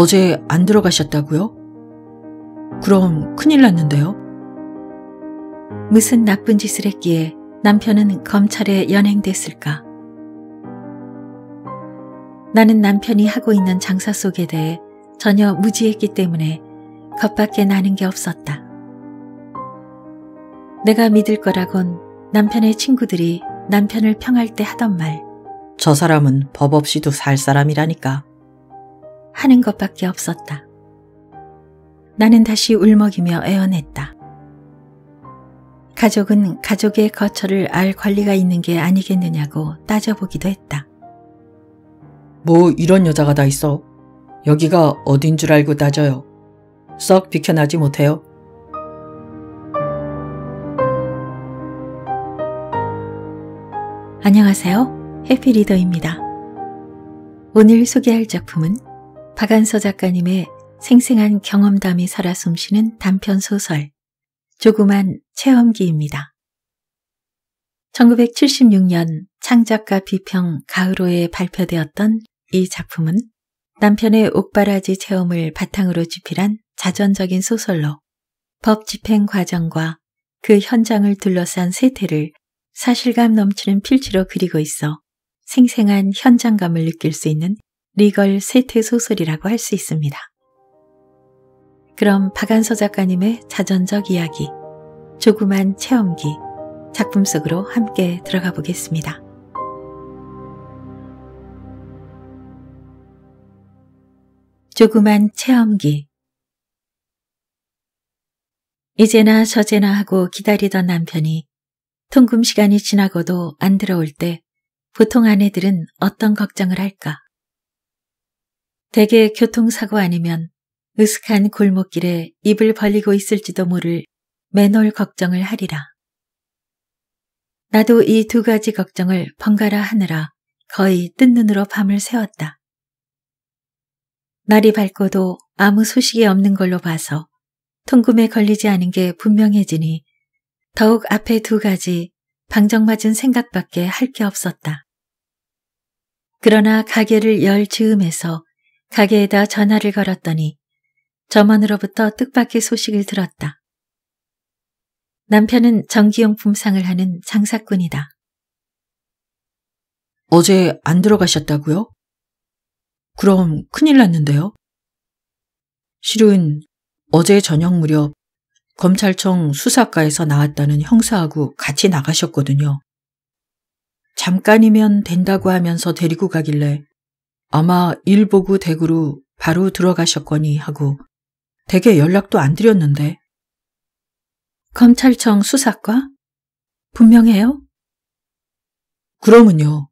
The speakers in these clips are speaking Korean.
어제 안 들어가셨다고요? 그럼 큰일 났는데요? 무슨 나쁜 짓을 했기에 남편은 검찰에 연행됐을까? 나는 남편이 하고 있는 장사 속에 대해 전혀 무지했기 때문에 겁밖에 나는 게 없었다. 내가 믿을 거라곤 남편의 친구들이 남편을 평할 때 하던 말. 저 사람은 법 없이도 살 사람이라니까. 하는 것밖에 없었다. 나는 다시 울먹이며 애원했다. 가족은 가족의 거처를 알 권리가 있는 게 아니겠느냐고 따져보기도 했다. 뭐 이런 여자가 다 있어. 여기가 어딘 줄 알고 따져요. 썩 비켜나지 못해요. 안녕하세요. 해피리더입니다. 오늘 소개할 작품은 박안서 작가님의 생생한 경험담이 살아 숨쉬는 단편 소설 조그만 체험기입니다. 1976년 창작가 비평 가을호에 발표되었던 이 작품은 남편의 옥바라지 체험을 바탕으로 집필한 자전적인 소설로 법 집행 과정과 그 현장을 둘러싼 세태를 사실감 넘치는 필지로 그리고 있어 생생한 현장감을 느낄 수 있는 리걸 세태 소설이라고 할 수 있습니다. 그럼 박안서 작가님의 자전적 이야기, 조그만 체험기, 작품 속으로 함께 들어가 보겠습니다. 조그만 체험기 이제나 저제나 하고 기다리던 남편이 통금 시간이 지나고도 안 들어올 때 보통 아내들은 어떤 걱정을 할까? 대개 교통사고 아니면 으슥한 골목길에 입을 벌리고 있을지도 모를 맨홀 걱정을 하리라. 나도 이 두 가지 걱정을 번갈아 하느라 거의 뜬 눈으로 밤을 새웠다. 날이 밝고도 아무 소식이 없는 걸로 봐서 통금에 걸리지 않은 게 분명해지니 더욱 앞에 두 가지 방정맞은 생각밖에 할 게 없었다. 그러나 가게를 열 즈음에서 가게에다 전화를 걸었더니 점원으로부터 뜻밖의 소식을 들었다. 남편은 전기용품상을 하는 장사꾼이다. 어제 안 들어가셨다고요? 그럼 큰일 났는데요? 실은 어제 저녁 무렵 검찰청 수사과에서 나왔다는 형사하고 같이 나가셨거든요. 잠깐이면 된다고 하면서 데리고 가길래 아마 일보구 댁으로 바로 들어가셨거니 하고 댁에 연락도 안 드렸는데. 검찰청 수사과? 분명해요? 그럼은요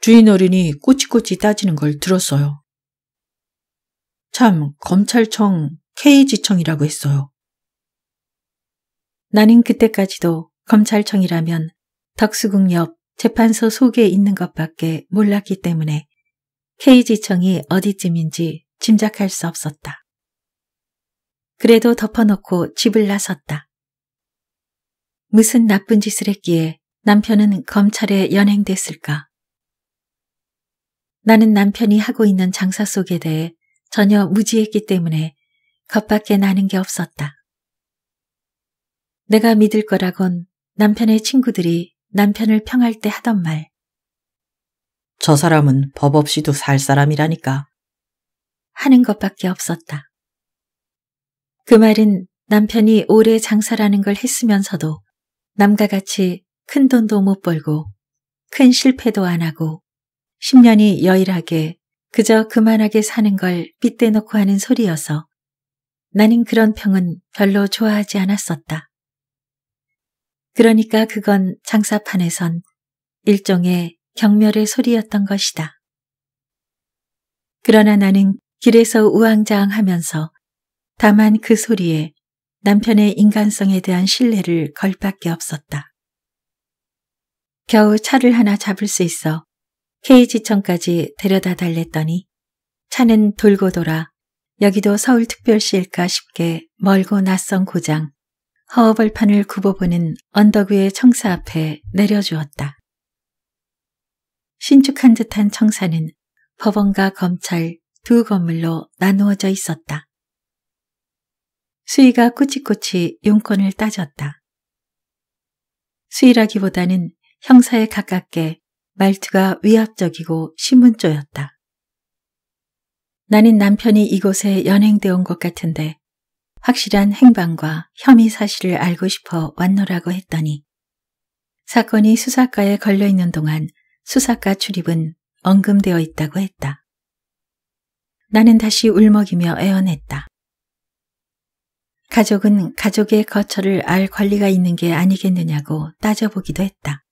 주인 어른이 꼬치꼬치 따지는 걸 들었어요. 참, 검찰청 K지청이라고 했어요. 나는 그때까지도 검찰청이라면 덕수궁 옆 재판소 속에 있는 것밖에 몰랐기 때문에 K지청이 어디쯤인지 짐작할 수 없었다. 그래도 덮어놓고 집을 나섰다. 무슨 나쁜 짓을 했기에 남편은 검찰에 연행됐을까? 나는 남편이 하고 있는 장사 속에 대해 전혀 무지했기 때문에 겉밖에 나는 게 없었다. 내가 믿을 거라곤 남편의 친구들이 남편을 평할 때 하던 말, 저 사람은 법 없이도 살 사람이라니까. 하는 것밖에 없었다. 그 말은 남편이 오래 장사라는 걸 했으면서도 남과 같이 큰 돈도 못 벌고 큰 실패도 안 하고 10년이 여일하게 그저 그만하게 사는 걸 빗대놓고 하는 소리여서 나는 그런 평은 별로 좋아하지 않았었다. 그러니까 그건 장사판에선 일종의 경멸의 소리였던 것이다. 그러나 나는 길에서 우왕좌왕하면서 다만 그 소리에 남편의 인간성에 대한 신뢰를 걸 밖에 없었다. 겨우 차를 하나 잡을 수 있어 K지청까지 데려다 달랬더니 차는 돌고 돌아 여기도 서울특별시일까 싶게 멀고 낯선 고장 허허벌판을 굽어보는 언덕 위의 청사 앞에 내려주었다. 신축한 듯한 청사는 법원과 검찰 두 건물로 나누어져 있었다. 수희가 꼬치꼬치 용건을 따졌다. 수희라기보다는 형사에 가깝게 말투가 위압적이고 신문조였다. 나는 남편이 이곳에 연행되어 온 것 같은데 확실한 행방과 혐의 사실을 알고 싶어 왔노라고 했더니 사건이 수사과에 걸려있는 동안 수사과 출입은 언금되어 있다고 했다. 나는 다시 울먹이며 애원했다. 가족은 가족의 거처를 알 권리가 있는 게 아니겠느냐고 따져보기도 했다.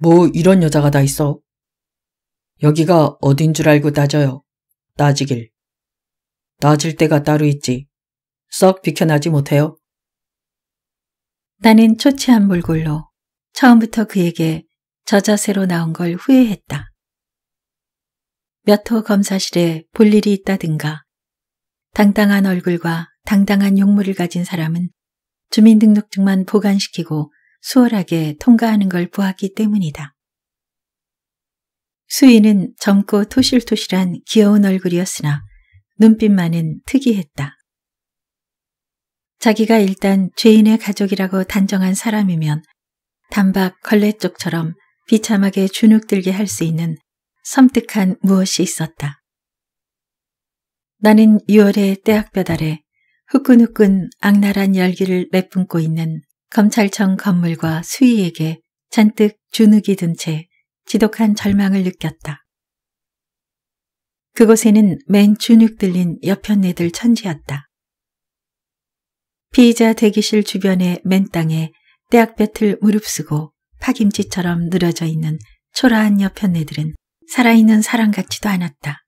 뭐 이런 여자가 다 있어. 여기가 어딘 줄 알고 따져요. 따지길. 따질 때가 따로 있지. 썩 비켜나지 못해요. 나는 초췌한 몰골로 처음부터 그에게 저 자세로 나온 걸 후회했다. 몇 호 검사실에 볼 일이 있다든가 당당한 얼굴과 당당한 용모를 가진 사람은 주민등록증만 보관시키고 수월하게 통과하는 걸 보았기 때문이다. 수인은 젊고 토실토실한 귀여운 얼굴이었으나 눈빛만은 특이했다. 자기가 일단 죄인의 가족이라고 단정한 사람이면 단박 걸레 쪽처럼 비참하게 주눅들게 할 수 있는 섬뜩한 무엇이 있었다. 나는 6월의 때학볕아래 후끈후끈 악랄한 열기를 내뿜고 있는 검찰청 건물과 수위에게 잔뜩 주눅이 든 채 지독한 절망을 느꼈다. 그곳에는 맨 주눅 들린 옆현네들 천지였다. 피의자 대기실 주변의 맨 땅에 대학볕을 무릅쓰고 파김치처럼 늘어져 있는 초라한 여편네들은 살아있는 사람 같지도 않았다.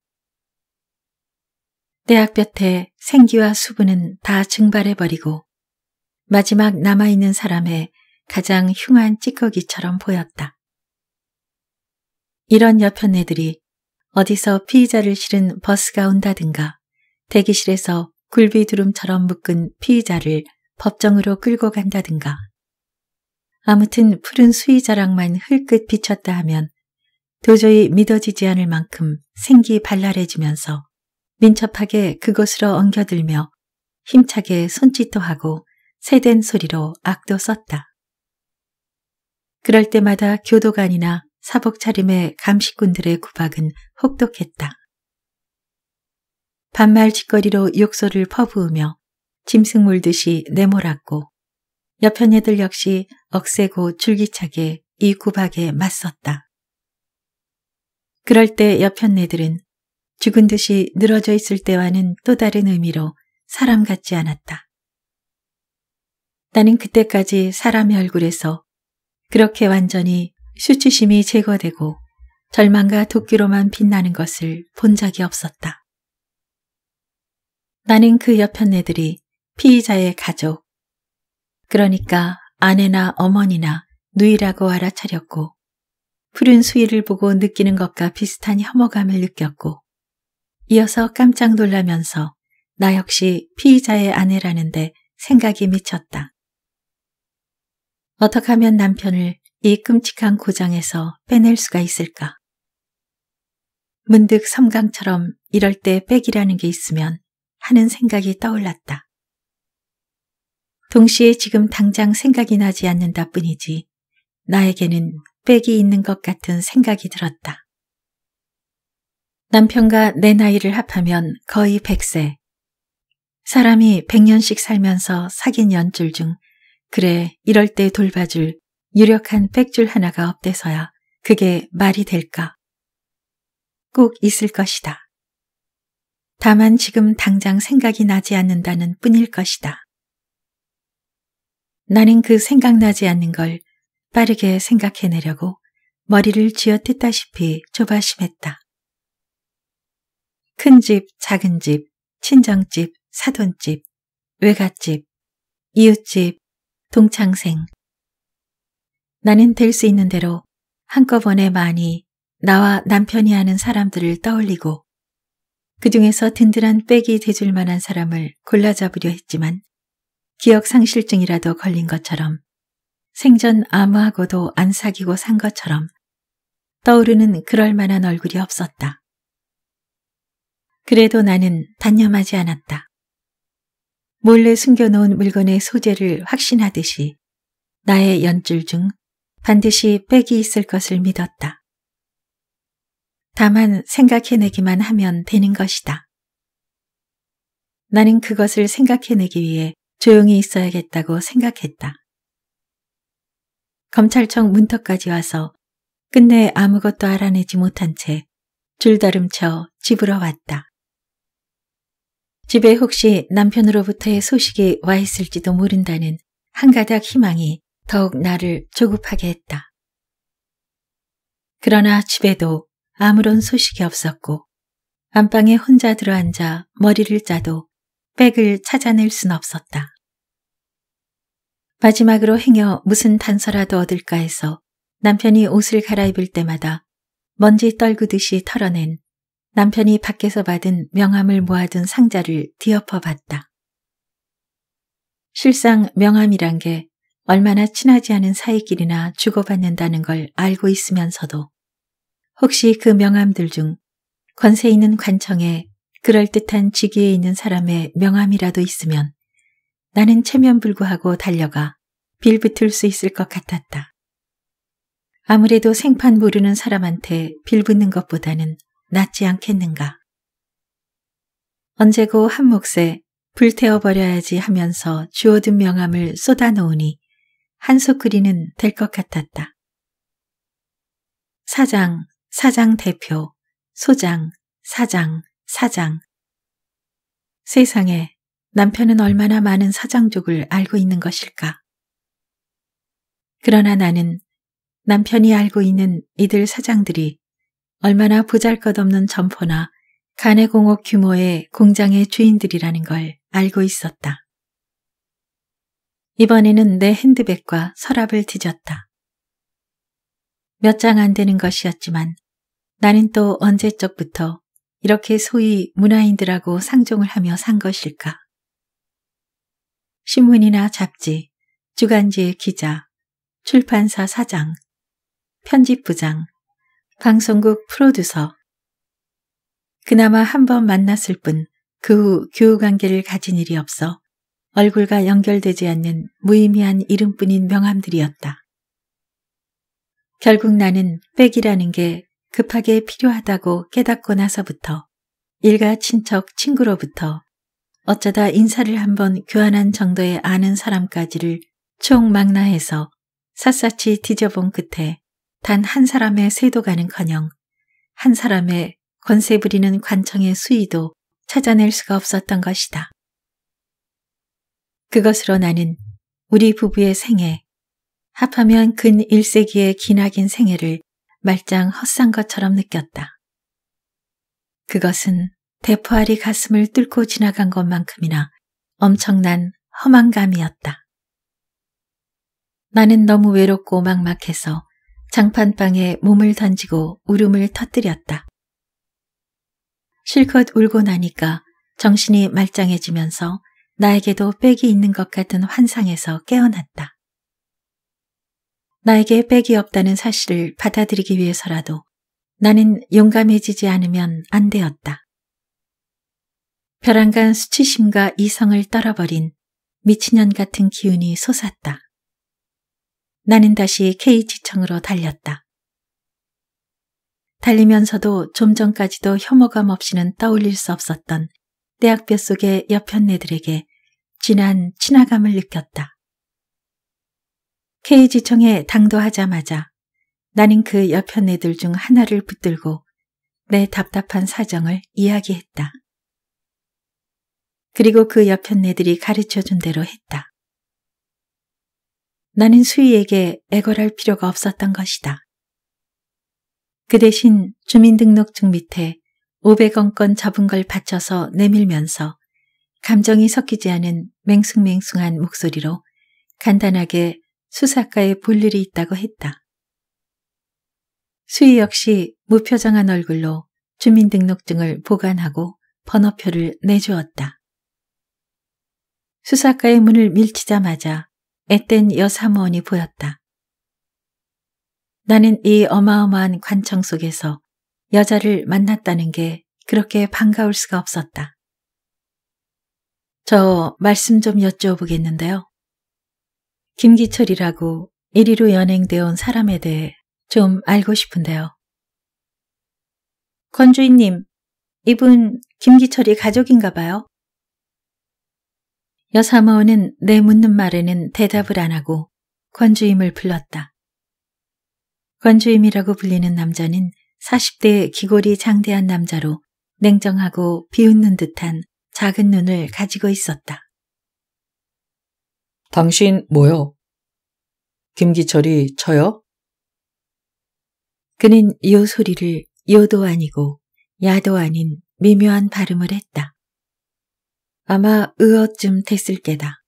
대학볕에 생기와 수분은 다 증발해버리고 마지막 남아있는 사람의 가장 흉한 찌꺼기처럼 보였다. 이런 여편네들이 어디서 피의자를 실은 버스가 온다든가 대기실에서 굴비두름처럼 묶은 피의자를 법정으로 끌고 간다든가 아무튼 푸른 수의자락만 흘끗 비쳤다 하면 도저히 믿어지지 않을 만큼 생기 발랄해지면서 민첩하게 그곳으로 엉겨들며 힘차게 손짓도 하고 새된 소리로 악도 썼다. 그럴 때마다 교도관이나 사복 차림의 감식꾼들의 구박은 혹독했다. 반말 짓거리로 욕설을 퍼부으며 짐승 물듯이 내몰았고 옆편 애들 역시 억세고 줄기차게 이 구박에 맞섰다. 그럴 때옆편 애들은 죽은 듯이 늘어져 있을 때와는 또 다른 의미로 사람 같지 않았다. 나는 그때까지 사람의 얼굴에서 그렇게 완전히 수치심이 제거되고 절망과 도끼로만 빛나는 것을 본 적이 없었다. 나는 그옆편 애들이 피의자의 가족, 그러니까 아내나 어머니나 누이라고 알아차렸고 푸른 수위를 보고 느끼는 것과 비슷한 혐오감을 느꼈고 이어서 깜짝 놀라면서 나 역시 피의자의 아내라는데 생각이 미쳤다. 어떻게 하면 남편을 이 끔찍한 고장에서 빼낼 수가 있을까? 문득 섬강처럼 이럴 때 백이라는 게 있으면 하는 생각이 떠올랐다. 동시에 지금 당장 생각이 나지 않는다 뿐이지 나에게는 백이 있는 것 같은 생각이 들었다. 남편과 내 나이를 합하면 거의 100세. 사람이 100년씩 살면서 사귄 연줄 중 그래 이럴 때 돌봐줄 유력한 백줄 하나가 없대서야 그게 말이 될까? 꼭 있을 것이다. 다만 지금 당장 생각이 나지 않는다는 뿐일 것이다. 나는 그 생각나지 않는 걸 빠르게 생각해내려고 머리를 쥐어뜯다시피 조바심했다. 큰 집, 작은 집, 친정집, 사돈집, 외갓집, 이웃집, 동창생. 나는 될 수 있는 대로 한꺼번에 많이 나와 남편이 아는 사람들을 떠올리고 그 중에서 든든한 빽이 돼줄 만한 사람을 골라잡으려 했지만 기억상실증이라도 걸린 것처럼 생전 아무하고도 안 사귀고 산 것처럼 떠오르는 그럴 만한 얼굴이 없었다. 그래도 나는 단념하지 않았다. 몰래 숨겨놓은 물건의 소재를 확신하듯이 나의 연줄 중 반드시 빽이 있을 것을 믿었다. 다만 생각해내기만 하면 되는 것이다. 나는 그것을 생각해내기 위해 조용히 있어야겠다고 생각했다. 검찰청 문턱까지 와서 끝내 아무것도 알아내지 못한 채 줄다름쳐 집으로 왔다. 집에 혹시 남편으로부터의 소식이 와 있을지도 모른다는 한가닥 희망이 더욱 나를 조급하게 했다. 그러나 집에도 아무런 소식이 없었고 안방에 혼자 들어앉아 머리를 짜도 백을 찾아낼 순 없었다. 마지막으로 행여 무슨 단서라도 얻을까 해서 남편이 옷을 갈아입을 때마다 먼지 떨구듯이 털어낸 남편이 밖에서 받은 명함을 모아둔 상자를 뒤엎어 봤다. 실상 명함이란 게 얼마나 친하지 않은 사이끼리나 주고받는다는 걸 알고 있으면서도 혹시 그 명함들 중 권세 있는 관청에 그럴듯한 직위에 있는 사람의 명함이라도 있으면 나는 체면불구하고 달려가 빌붙을 수 있을 것 같았다. 아무래도 생판 모르는 사람한테 빌붙는 것보다는 낫지 않겠는가. 언제고 한 몫에 불태워버려야지 하면서 주어든 명함을 쏟아놓으니 한소그리는될 것 같았다. 사장, 사장 대표, 소장, 사장, 사장. 세상에 남편은 얼마나 많은 사장족을 알고 있는 것일까? 그러나 나는 남편이 알고 있는 이들 사장들이 얼마나 부잘것없는 점포나 가내공업 규모의 공장의 주인들이라는 걸 알고 있었다. 이번에는 내 핸드백과 서랍을 뒤졌다. 몇 장 안 되는 것이었지만 나는 또 언제적부터 이렇게 소위 문화인들하고 상종을 하며 산 것일까? 신문이나 잡지, 주간지의 기자, 출판사 사장, 편집부장, 방송국 프로듀서. 그나마 한 번 만났을 뿐 그 후 교우관계를 가진 일이 없어 얼굴과 연결되지 않는 무의미한 이름뿐인 명함들이었다. 결국 나는 백이라는 게 급하게 필요하다고 깨닫고 나서부터 일가 친척 친구로부터 어쩌다 인사를 한번 교환한 정도의 아는 사람까지를 총망라해서 샅샅이 뒤져본 끝에 단 한 사람의 세도가는커녕 한 사람의 권세 부리는 관청의 수위도 찾아낼 수가 없었던 것이다. 그것으로 나는 우리 부부의 생애, 합하면 근 1세기의 기나긴 생애를 말짱 헛산 것처럼 느꼈다. 그것은 대포알이 가슴을 뚫고 지나간 것만큼이나 엄청난 허망감이었다. 나는 너무 외롭고 막막해서 장판방에 몸을 던지고 울음을 터뜨렸다. 실컷 울고 나니까 정신이 말짱해지면서 나에게도 빽이 있는 것 같은 환상에서 깨어났다. 나에게 빽이 없다는 사실을 받아들이기 위해서라도 나는 용감해지지 않으면 안 되었다. 벼랑간 수치심과 이성을 떨어버린 미친년 같은 기운이 솟았다. 나는 다시 K지청으로 달렸다. 달리면서도 좀 전까지도 혐오감 없이는 떠올릴 수 없었던 내 학뼈 속의 옆현네들에게 진한 친화감을 느꼈다. K지청에 당도하자마자 나는 그 여편 네들중 하나를 붙들고 내 답답한 사정을 이야기했다. 그리고 그 여편 네들이 가르쳐준 대로 했다. 나는 수희에게 애걸할 필요가 없었던 것이다. 그 대신 주민등록증 밑에 500원권 접은 걸 받쳐서 내밀면서 감정이 섞이지 않은 맹숭맹숭한 목소리로 간단하게 수사과에 볼 일이 있다고 했다. 수희 역시 무표정한 얼굴로 주민등록증을 보관하고 번호표를 내주었다. 수사과의 문을 밀치자마자 앳된 여사무원이 보였다. 나는 이 어마어마한 관청 속에서 여자를 만났다는 게 그렇게 반가울 수가 없었다. 저 말씀 좀 여쭤보겠는데요. 김기철이라고 1위로 연행되어 온 사람에 대해 좀 알고 싶은데요. 권주인님 이분 김기철이 가족인가 봐요? 여사모는 내 묻는 말에는 대답을 안 하고 권주임을 불렀다. 권주임이라고 불리는 남자는 40대 의 기골이 장대한 남자로 냉정하고 비웃는 듯한 작은 눈을 가지고 있었다. 당신 뭐요? 김기철이 저요? 그는 요 소리를 요도 아니고 야도 아닌 미묘한 발음을 했다. 아마 으어쯤 됐을 때다.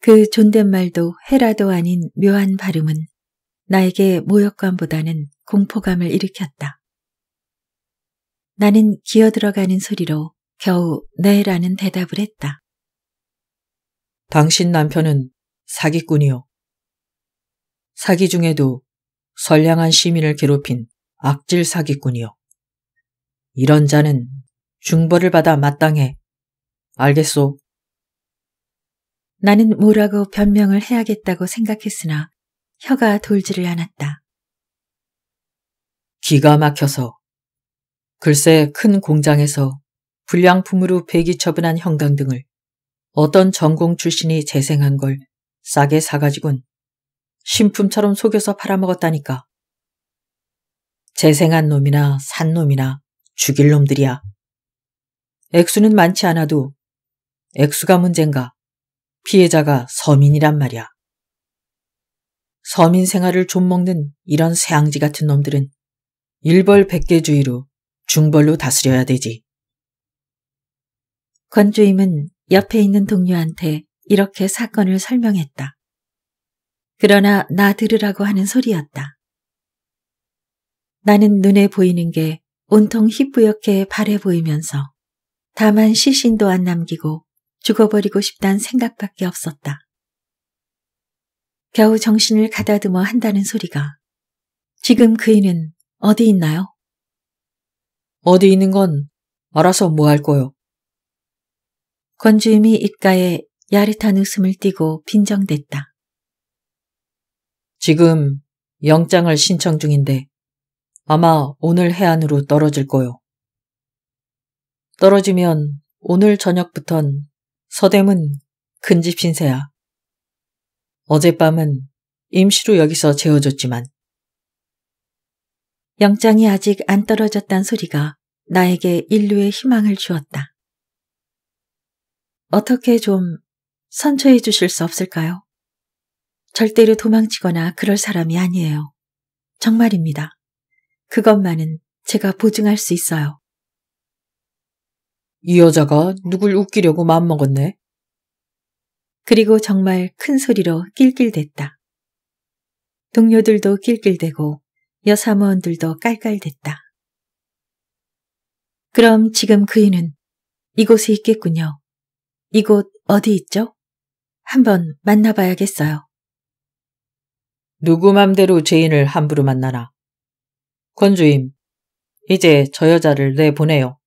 그 존댓말도 해라도 아닌 묘한 발음은 나에게 모욕감보다는 공포감을 일으켰다. 나는 기어들어가는 소리로 겨우 네라는 대답을 했다. 당신 남편은 사기꾼이요. 사기 중에도 선량한 시민을 괴롭힌 악질 사기꾼이요. 이런 자는 중벌을 받아 마땅해. 알겠소? 나는 뭐라고 변명을 해야겠다고 생각했으나 혀가 돌지를 않았다. 기가 막혀서 글쎄 큰 공장에서 불량품으로 폐기 처분한 형광등을 어떤 전공 출신이 재생한 걸 싸게 사가지군 신품처럼 속여서 팔아먹었다니까. 재생한 놈이나 산 놈이나 죽일 놈들이야. 액수는 많지 않아도 액수가 문젠가 피해자가 서민이란 말이야. 서민 생활을 좀 먹는 이런 세앙지 같은 놈들은 일벌백계주의로 중벌로 다스려야 되지. 건조임은 옆에 있는 동료한테 이렇게 사건을 설명했다. 그러나 나 들으라고 하는 소리였다. 나는 눈에 보이는 게 온통 희뿌옇게 바래 보이면서 다만 시신도 안 남기고 죽어버리고 싶단 생각밖에 없었다. 겨우 정신을 가다듬어 한다는 소리가 지금 그이는 어디 있나요? 어디 있는 건 알아서 뭐 할 거요. 권주임이 입가에 야릇한 웃음을 띠고 빈정댔다. 지금 영장을 신청 중인데 아마 오늘 해안으로 떨어질 거요. 떨어지면 오늘 저녁부턴 서댐은 근집 신세야. 어젯밤은 임시로 여기서 재워줬지만 영장이 아직 안 떨어졌단 소리가 나에게 인류의 희망을 주었다. 어떻게 좀 선처해 주실 수 없을까요? 절대로 도망치거나 그럴 사람이 아니에요. 정말입니다. 그것만은 제가 보증할 수 있어요. 이 여자가 누굴 웃기려고 마음먹었네. 그리고 정말 큰 소리로 낄낄댔다. 동료들도 낄낄대고 여사무원들도 깔깔댔다. 그럼 지금 그이는 이곳에 있겠군요. 이곳 어디 있죠? 한번 만나봐야겠어요. 누구 맘대로 죄인을 함부로 만나라. 권주임, 이제 저 여자를 내보내요.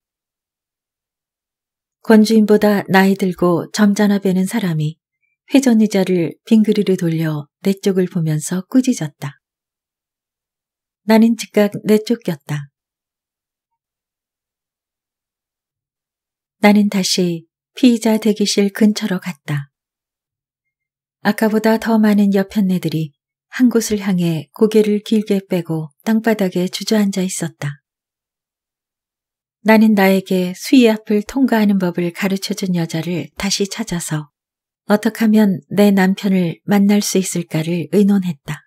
권주임보다 나이 들고 점잖아 배는 사람이 회전의자를 빙그리로 돌려 내 쪽을 보면서 꾸짖었다. 나는 즉각 내쫓겼다. 나는 다시 피의자 대기실 근처로 갔다. 아까보다 더 많은 옆현네들이한 곳을 향해 고개를 길게 빼고 땅바닥에 주저앉아 있었다. 나는 나에게 수의 앞을 통과하는 법을 가르쳐준 여자를 다시 찾아서 어떻게 하면 내 남편을 만날 수 있을까를 의논했다.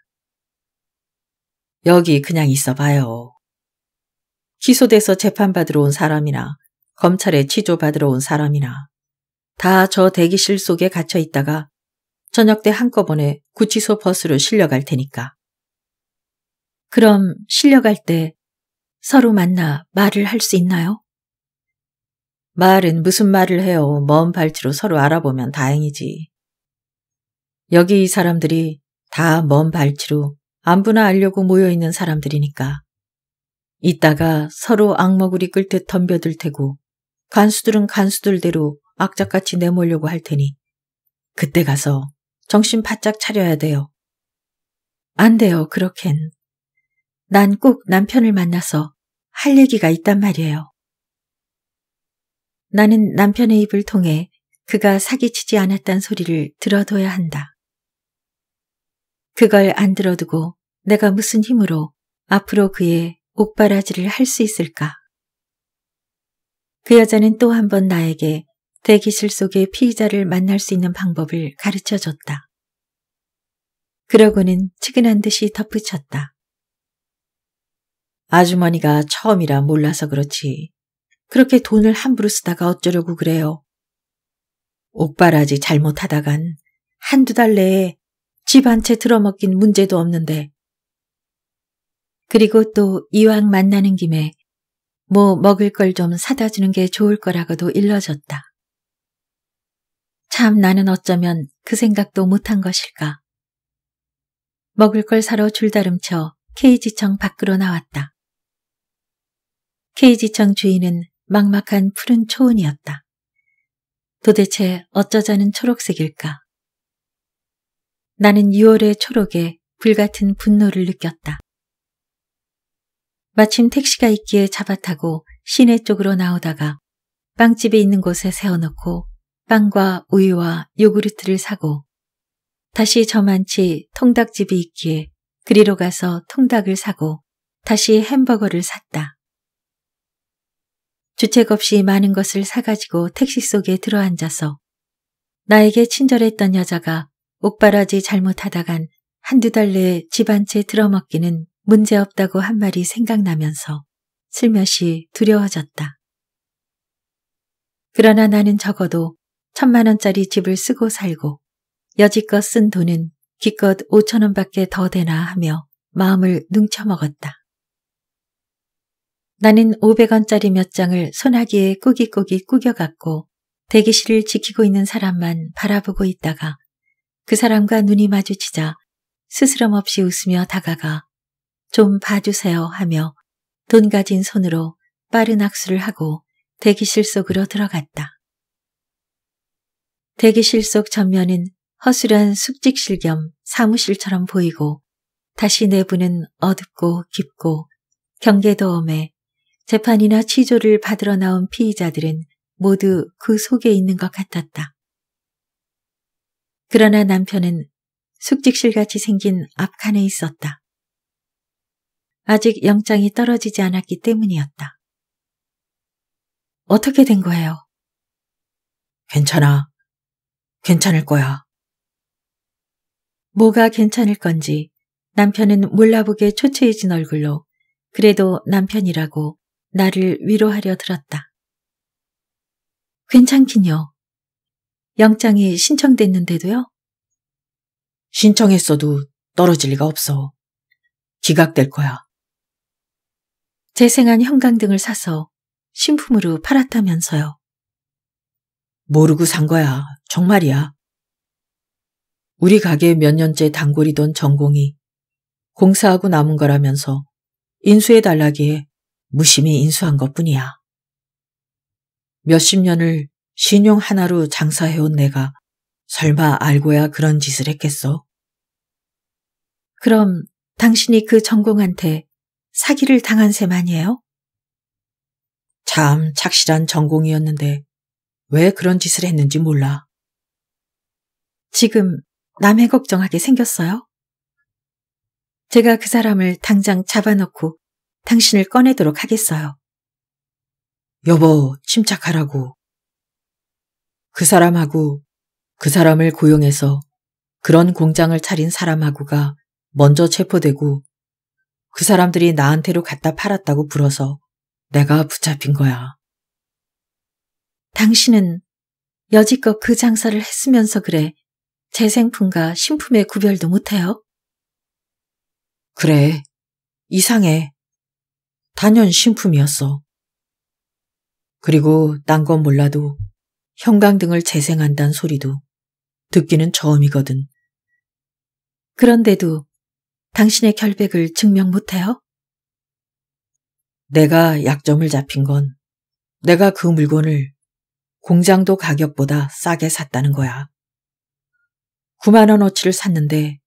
여기 그냥 있어봐요. 기소돼서 재판받으러 온 사람이나 검찰에 취조받으러 온 사람이나 다저 대기실 속에 갇혀 있다가 저녁 때 한꺼번에 구치소 버스로 실려갈 테니까. 그럼 실려갈 때 서로 만나 말을 할 수 있나요? 말은 무슨 말을 해요. 먼 발치로 서로 알아보면 다행이지. 여기 이 사람들이 다 먼 발치로 안부나 알려고 모여있는 사람들이니까. 이따가 서로 악먹을이끌듯 덤벼들 테고 간수들은 간수들대로 악착같이 내몰려고 할 테니 그때 가서 정신 바짝 차려야 돼요. 안 돼요, 그렇겐. 난꼭 남편을 만나서 할 얘기가 있단 말이에요. 나는 남편의 입을 통해 그가 사기치지 않았단 소리를 들어둬야 한다. 그걸 안 들어두고 내가 무슨 힘으로 앞으로 그의 옥바라지를 할 수 있을까? 그 여자는 또 한 번 나에게 대기실 속에 피의자를 만날 수 있는 방법을 가르쳐 줬다. 그러고는 측은한 듯이 덧붙였다. 아주머니가 처음이라 몰라서 그렇지. 그렇게 돈을 함부로 쓰다가 어쩌려고 그래요. 옥바라지 잘못하다간 한두 달 내에 집 한 채 들어먹긴 문제도 없는데. 그리고 또 이왕 만나는 김에 뭐 먹을 걸 좀 사다 주는 게 좋을 거라고도 일러졌다. 참 나는 어쩌면 그 생각도 못한 것일까. 먹을 걸 사러 줄다름쳐 케이지청 밖으로 나왔다. 케이지청 주인은 막막한 푸른 초원이었다. 도대체 어쩌자는 초록색일까? 나는 6월의 초록에 불같은 분노를 느꼈다. 마침 택시가 있기에 잡아타고 시내 쪽으로 나오다가 빵집이 있는 곳에 세워놓고 빵과 우유와 요구르트를 사고 다시 저만치 통닭집이 있기에 그리로 가서 통닭을 사고 다시 햄버거를 샀다. 주책 없이 많은 것을 사가지고 택시 속에 들어앉아서 나에게 친절했던 여자가 옥바라지 잘못하다간 한두 달 내에 집안 채 들어먹기는 문제없다고 한 말이 생각나면서 슬며시 두려워졌다. 그러나 나는 적어도 천만 원짜리 집을 쓰고 살고 여지껏 쓴 돈은 기껏 오천 원밖에 더 되나 하며 마음을 뭉쳐먹었다. 나는 오백 원짜리몇 장을 소나기에 꾸깃꾸깃 꾸겨갖고 대기실을 지키고 있는 사람만 바라보고 있다가 그 사람과 눈이 마주치자 스스럼 없이 웃으며 다가가 좀 봐주세요 하며 돈 가진 손으로 빠른 악수를 하고 대기실 속으로 들어갔다. 대기실 속 전면은 허술한 숙직실 겸 사무실처럼 보이고 다시 내부는 어둡고 깊고 경계도엄에 재판이나 취조를 받으러 나온 피의자들은 모두 그 속에 있는 것 같았다. 그러나 남편은 숙직실같이 생긴 앞칸에 있었다. 아직 영장이 떨어지지 않았기 때문이었다. 어떻게 된 거예요? 괜찮아. 괜찮을 거야. 뭐가 괜찮을 건지 남편은 몰라보게 초췌해진 얼굴로 그래도 남편이라고 나를 위로하려 들었다. 괜찮긴요. 영장이 신청됐는데도요? 신청했어도 떨어질 리가 없어. 기각될 거야. 재생한 형광등을 사서 신품으로 팔았다면서요. 모르고 산 거야. 정말이야. 우리 가게 몇 년째 단골이던 전공이 공사하고 남은 거라면서 인수해달라기에 무심히 인수한 것 뿐이야. 몇십 년을 신용 하나로 장사해온 내가 설마 알고야 그런 짓을 했겠어? 그럼 당신이 그 전공한테 사기를 당한 셈 아니에요? 참 착실한 전공이었는데 왜 그런 짓을 했는지 몰라. 지금 남의 걱정하게 생겼어요? 제가 그 사람을 당장 잡아놓고 당신을 꺼내도록 하겠어요. 여보, 침착하라고. 그 사람하고 그 사람을 고용해서 그런 공장을 차린 사람하고가 먼저 체포되고 그 사람들이 나한테로 갖다 팔았다고 불어서 내가 붙잡힌 거야. 당신은 여지껏 그 장사를 했으면서 그래 재생품과 신품의 구별도 못해요? 그래. 이상해. 단연 신품이었어. 그리고 딴 건 몰라도 형광등을 재생한다는 소리도 듣기는 처음이거든. 그런데도 당신의 결백을 증명 못해요? 내가 약점을 잡힌 건 내가 그 물건을 공장도 가격보다 싸게 샀다는 거야. 9만원어치를 샀는데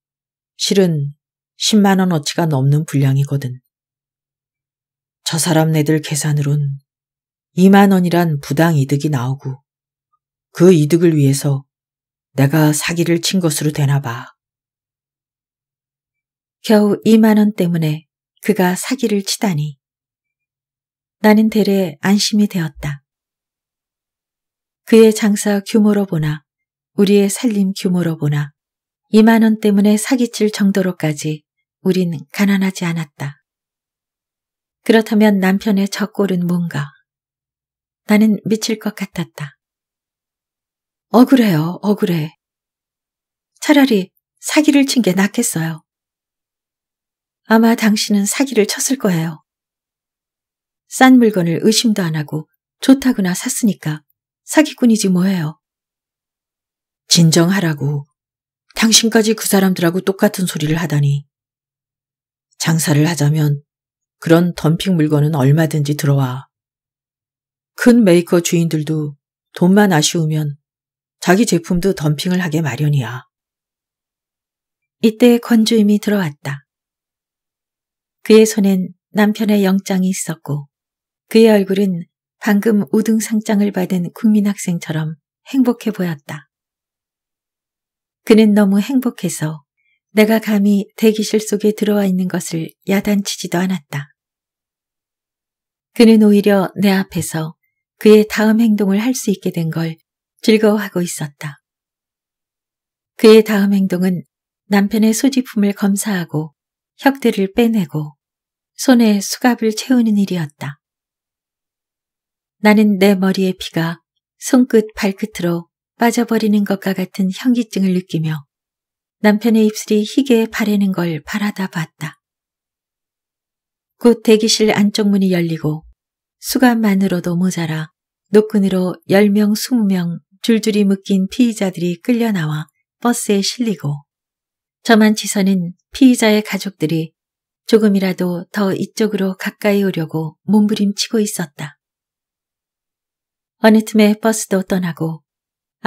실은 10만원어치가 넘는 분량이거든. 저 사람네들 계산으론 2만원이란 부당이득이 나오고 그 이득을 위해서 내가 사기를 친 것으로 되나 봐. 겨우 2만원 때문에 그가 사기를 치다니. 나는 대래 안심이 되었다. 그의 장사 규모로 보나 우리의 살림 규모로 보나 2만원 때문에 사기칠 정도로까지 우린 가난하지 않았다. 그렇다면 남편의 저 꼴은 뭔가? 나는 미칠 것 같았다. 억울해요, 억울해. 차라리 사기를 친 게 낫겠어요. 아마 당신은 사기를 쳤을 거예요. 싼 물건을 의심도 안 하고 좋다거나 샀으니까 사기꾼이지 뭐예요. 진정하라고. 당신까지 그 사람들하고 똑같은 소리를 하다니. 장사를 하자면 그런 덤핑 물건은 얼마든지 들어와. 큰 메이커 주인들도 돈만 아쉬우면 자기 제품도 덤핑을 하게 마련이야. 이때 권주임이 들어왔다. 그의 손엔 남편의 영장이 있었고 그의 얼굴은 방금 우등상장을 받은 국민학생처럼 행복해 보였다. 그는 너무 행복해서 내가 감히 대기실 속에 들어와 있는 것을 야단치지도 않았다. 그는 오히려 내 앞에서 그의 다음 행동을 할 수 있게 된 걸 즐거워하고 있었다. 그의 다음 행동은 남편의 소지품을 검사하고 혁대를 빼내고 손에 수갑을 채우는 일이었다. 나는 내 머리에 피가 손끝 발끝으로 빠져버리는 것과 같은 현기증을 느끼며 남편의 입술이 희게 바래는 걸 바라다 봤다. 곧 대기실 안쪽 문이 열리고 수감만으로도 모자라 노끈으로 10명, 20명 줄줄이 묶인 피의자들이 끌려 나와 버스에 실리고 저만 지서는 피의자의 가족들이 조금이라도 더 이쪽으로 가까이 오려고 몸부림치고 있었다. 어느 틈에 버스도 떠나고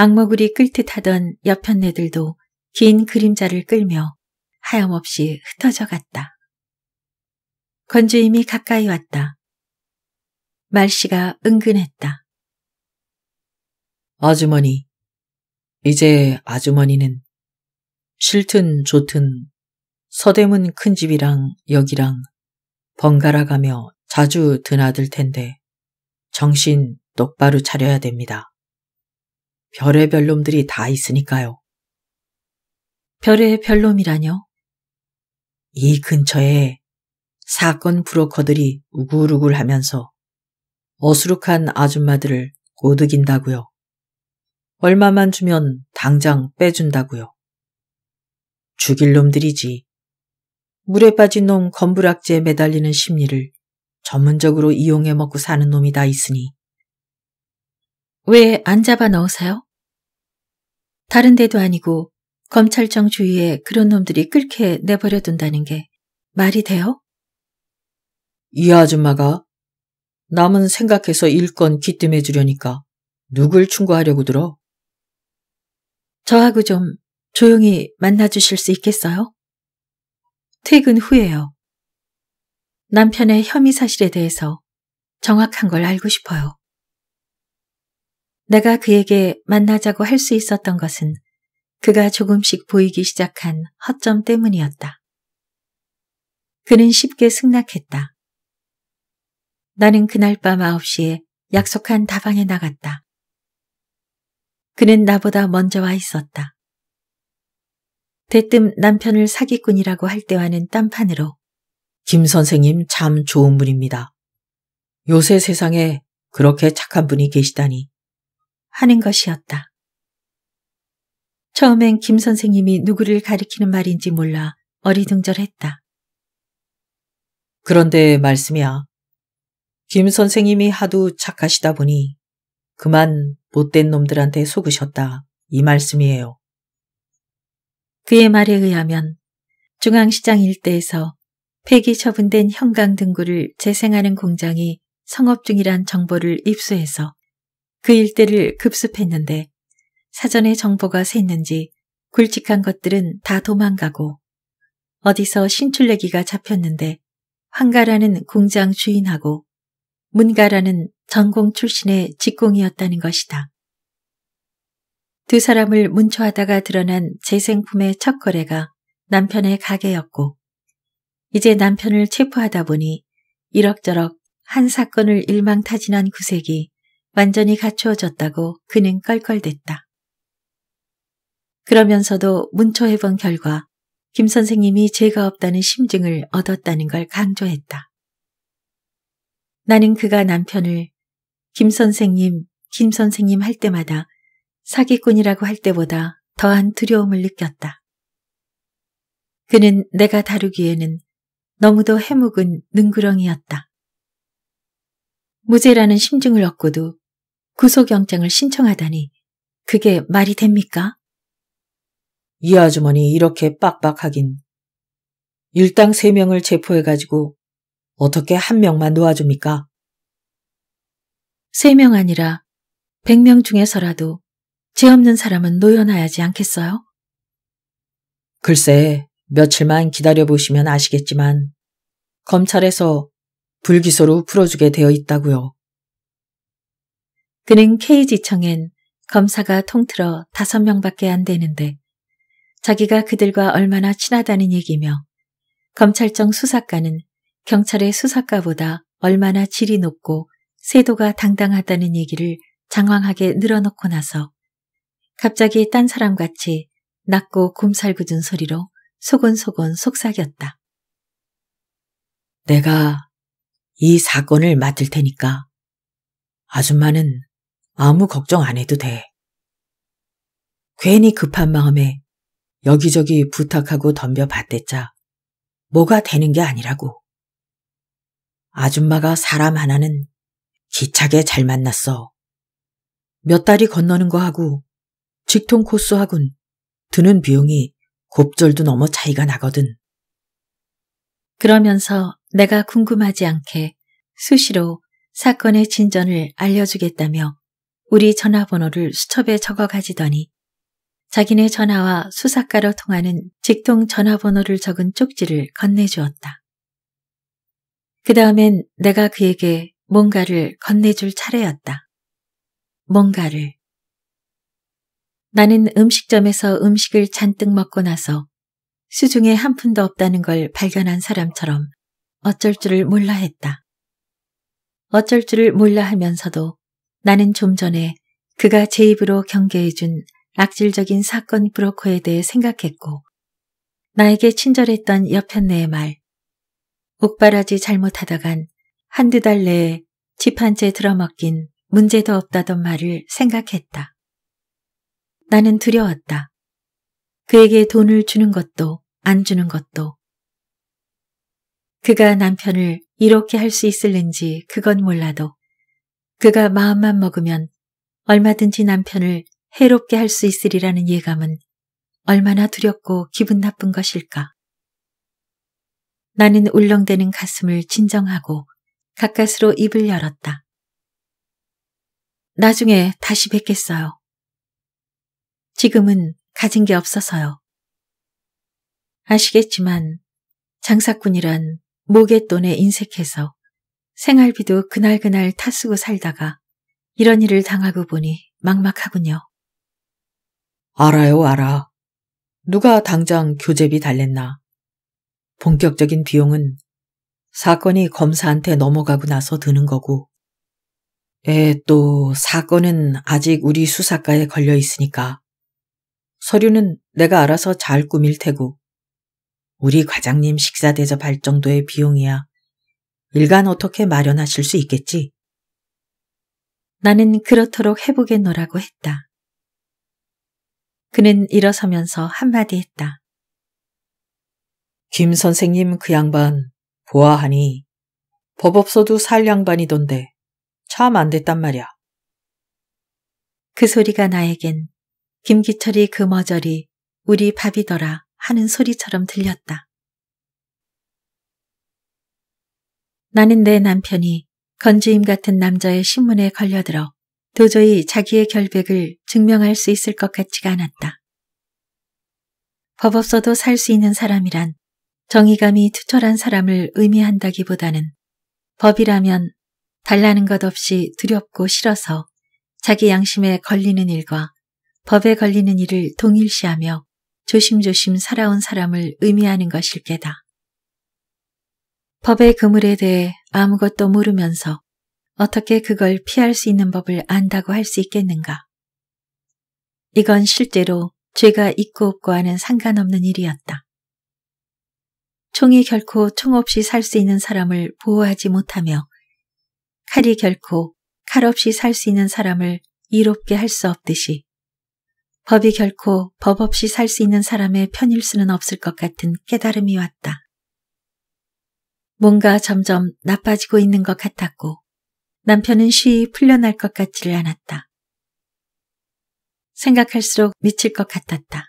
악모구리 끌듯 하던 옆편네들도긴 그림자를 끌며 하염없이 흩어져 갔다. 건주임이 가까이 왔다. 말씨가 은근했다. 아주머니, 이제 아주머니는 싫든 좋든 서대문 큰 집이랑 여기랑 번갈아 가며 자주 드나들 텐데 정신 똑바로 차려야 됩니다. 별의별 놈들이 다 있으니까요. 별의별 놈이라뇨? 이 근처에 사건 브로커들이 우글우글 하면서 어수룩한 아줌마들을 고득인다고요. 얼마만 주면 당장 빼준다고요. 죽일 놈들이지. 물에 빠진 놈건불악재에 매달리는 심리를 전문적으로 이용해 먹고 사는 놈이 다 있으니 왜안 잡아 넣으세요? 다른 데도 아니고 검찰청 주위에 그런 놈들이 끓게 내버려 둔다는 게 말이 돼요? 이 아줌마가 남은 생각해서 일 건 기뜸해 주려니까 누굴 충고하려고 들어? 저하고 좀 조용히 만나주실 수 있겠어요? 퇴근 후에요. 남편의 혐의 사실에 대해서 정확한 걸 알고 싶어요. 내가 그에게 만나자고 할 수 있었던 것은 그가 조금씩 보이기 시작한 허점 때문이었다. 그는 쉽게 승낙했다. 나는 그날 밤 9시에 약속한 다방에 나갔다. 그는 나보다 먼저 와 있었다. 대뜸 남편을 사기꾼이라고 할 때와는 딴판으로 김 선생님 참 좋은 분입니다. 요새 세상에 그렇게 착한 분이 계시다니 하는 것이었다. 처음엔 김 선생님이 누구를 가리키는 말인지 몰라 어리둥절했다. 그런데 말씀이야. 김 선생님이 하도 착하시다 보니 그만 못된 놈들한테 속으셨다. 이 말씀이에요. 그의 말에 의하면 중앙시장 일대에서 폐기 처분된 형광등구를 재생하는 공장이 성업 중이란 정보를 입수해서 그 일대를 급습했는데 사전에 정보가 샜는지 굵직한 것들은 다 도망가고 어디서 신출내기가 잡혔는데 황가라는 공장 주인하고 문가라는 전공 출신의 직공이었다는 것이다. 두 사람을 문초하다가 드러난 재생품의 첫 거래가 남편의 가게였고 이제 남편을 체포하다 보니 이럭저럭 한 사건을 일망타진한 구색이 완전히 갖추어졌다고 그는 껄껄댔다. 그러면서도 문초해본 결과 김 선생님이 죄가 없다는 심증을 얻었다는 걸 강조했다. 나는 그가 남편을 김 선생님, 김 선생님 할 때마다 사기꾼이라고 할 때보다 더한 두려움을 느꼈다. 그는 내가 다루기에는 너무도 해묵은 능구렁이었다. 무죄라는 심증을 얻고도 구속영장을 신청하다니 그게 말이 됩니까? 이 아주머니 이렇게 빡빡하긴. 일당 세명을 체포해가지고 어떻게 한 명만 놓아줍니까? 세 명 아니라 백 명 중에서라도 죄 없는 사람은 놓여놔야지 않겠어요? 글쎄 며칠만 기다려보시면 아시겠지만 검찰에서 불기소로 풀어주게 되어 있다고요. 그는 K지청엔 검사가 통틀어 다섯 명밖에 안 되는데 자기가 그들과 얼마나 친하다는 얘기며 검찰청 수사과는 경찰의 수사과보다 얼마나 질이 높고 세도가 당당하다는 얘기를 장황하게 늘어놓고 나서 갑자기 딴 사람같이 낮고 곰살궂은 소리로 소곤소곤 속삭였다. 내가 이 사건을 맡을 테니까 아줌마는 아무 걱정 안 해도 돼. 괜히 급한 마음에 여기저기 부탁하고 덤벼봤댔자 뭐가 되는 게 아니라고. 아줌마가 사람 하나는 기차게 잘 만났어. 몇 달이 건너는 거하고 직통 코스하군 드는 비용이 곱절도 넘어 차이가 나거든. 그러면서 내가 궁금하지 않게 수시로 사건의 진전을 알려주겠다며 우리 전화번호를 수첩에 적어 가지더니 자기네 전화와 수사과로 통하는 직통 전화번호를 적은 쪽지를 건네주었다. 그 다음엔 내가 그에게 뭔가를 건네줄 차례였다. 뭔가를. 나는 음식점에서 음식을 잔뜩 먹고 나서 수중에 한 푼도 없다는 걸 발견한 사람처럼 어쩔 줄을 몰라 했다. 어쩔 줄을 몰라 하면서도 나는 좀 전에 그가 제 입으로 경계해준 악질적인 사건 브로커에 대해 생각했고 나에게 친절했던 여편네의 말 옥바라지 잘못하다간 한두 달 내에 집 한 채 들어먹긴 문제도 없다던 말을 생각했다. 나는 두려웠다. 그에게 돈을 주는 것도 안 주는 것도 그가 남편을 이렇게 할 수 있을는지 그건 몰라도 그가 마음만 먹으면 얼마든지 남편을 해롭게 할 수 있으리라는 예감은 얼마나 두렵고 기분 나쁜 것일까. 나는 울렁대는 가슴을 진정하고 가까스로 입을 열었다. 나중에 다시 뵙겠어요. 지금은 가진 게 없어서요. 아시겠지만 장사꾼이란 목에 돈에 인색해서 생활비도 그날그날 타쓰고 살다가 이런 일을 당하고 보니 막막하군요. 알아요, 알아. 누가 당장 교재비 달랬나. 본격적인 비용은 사건이 검사한테 넘어가고 나서 드는 거고. 에, 또 사건은 아직 우리 수사과에 걸려 있으니까. 서류는 내가 알아서 잘 꾸밀 테고. 우리 과장님 식사 대접할 정도의 비용이야. 일간 어떻게 마련하실 수 있겠지? 나는 그렇도록 해보겠노라고 했다. 그는 일어서면서 한마디 했다. 김 선생님 그 양반 보아하니 법 없어도 살 양반이던데 참 안 됐단 말이야. 그 소리가 나에겐 김기철이 그머저리 우리 밥이더라 하는 소리처럼 들렸다. 나는 내 남편이 건주임 같은 남자의 신문에 걸려들어 도저히 자기의 결백을 증명할 수 있을 것 같지가 않았다. 법 없어도 살 수 있는 사람이란 정의감이 투철한 사람을 의미한다기보다는 법이라면 달라는 것 없이 두렵고 싫어서 자기 양심에 걸리는 일과 법에 걸리는 일을 동일시하며 조심조심 살아온 사람을 의미하는 것일 게다. 법의 그물에 대해 아무것도 모르면서 어떻게 그걸 피할 수 있는 법을 안다고 할 수 있겠는가. 이건 실제로 죄가 있고 없고 하는 상관없는 일이었다. 총이 결코 총 없이 살 수 있는 사람을 보호하지 못하며 칼이 결코 칼 없이 살 수 있는 사람을 이롭게 할 수 없듯이 법이 결코 법 없이 살 수 있는 사람의 편일 수는 없을 것 같은 깨달음이 왔다. 뭔가 점점 나빠지고 있는 것 같았고 남편은 쉬이 풀려날 것 같지를 않았다. 생각할수록 미칠 것 같았다.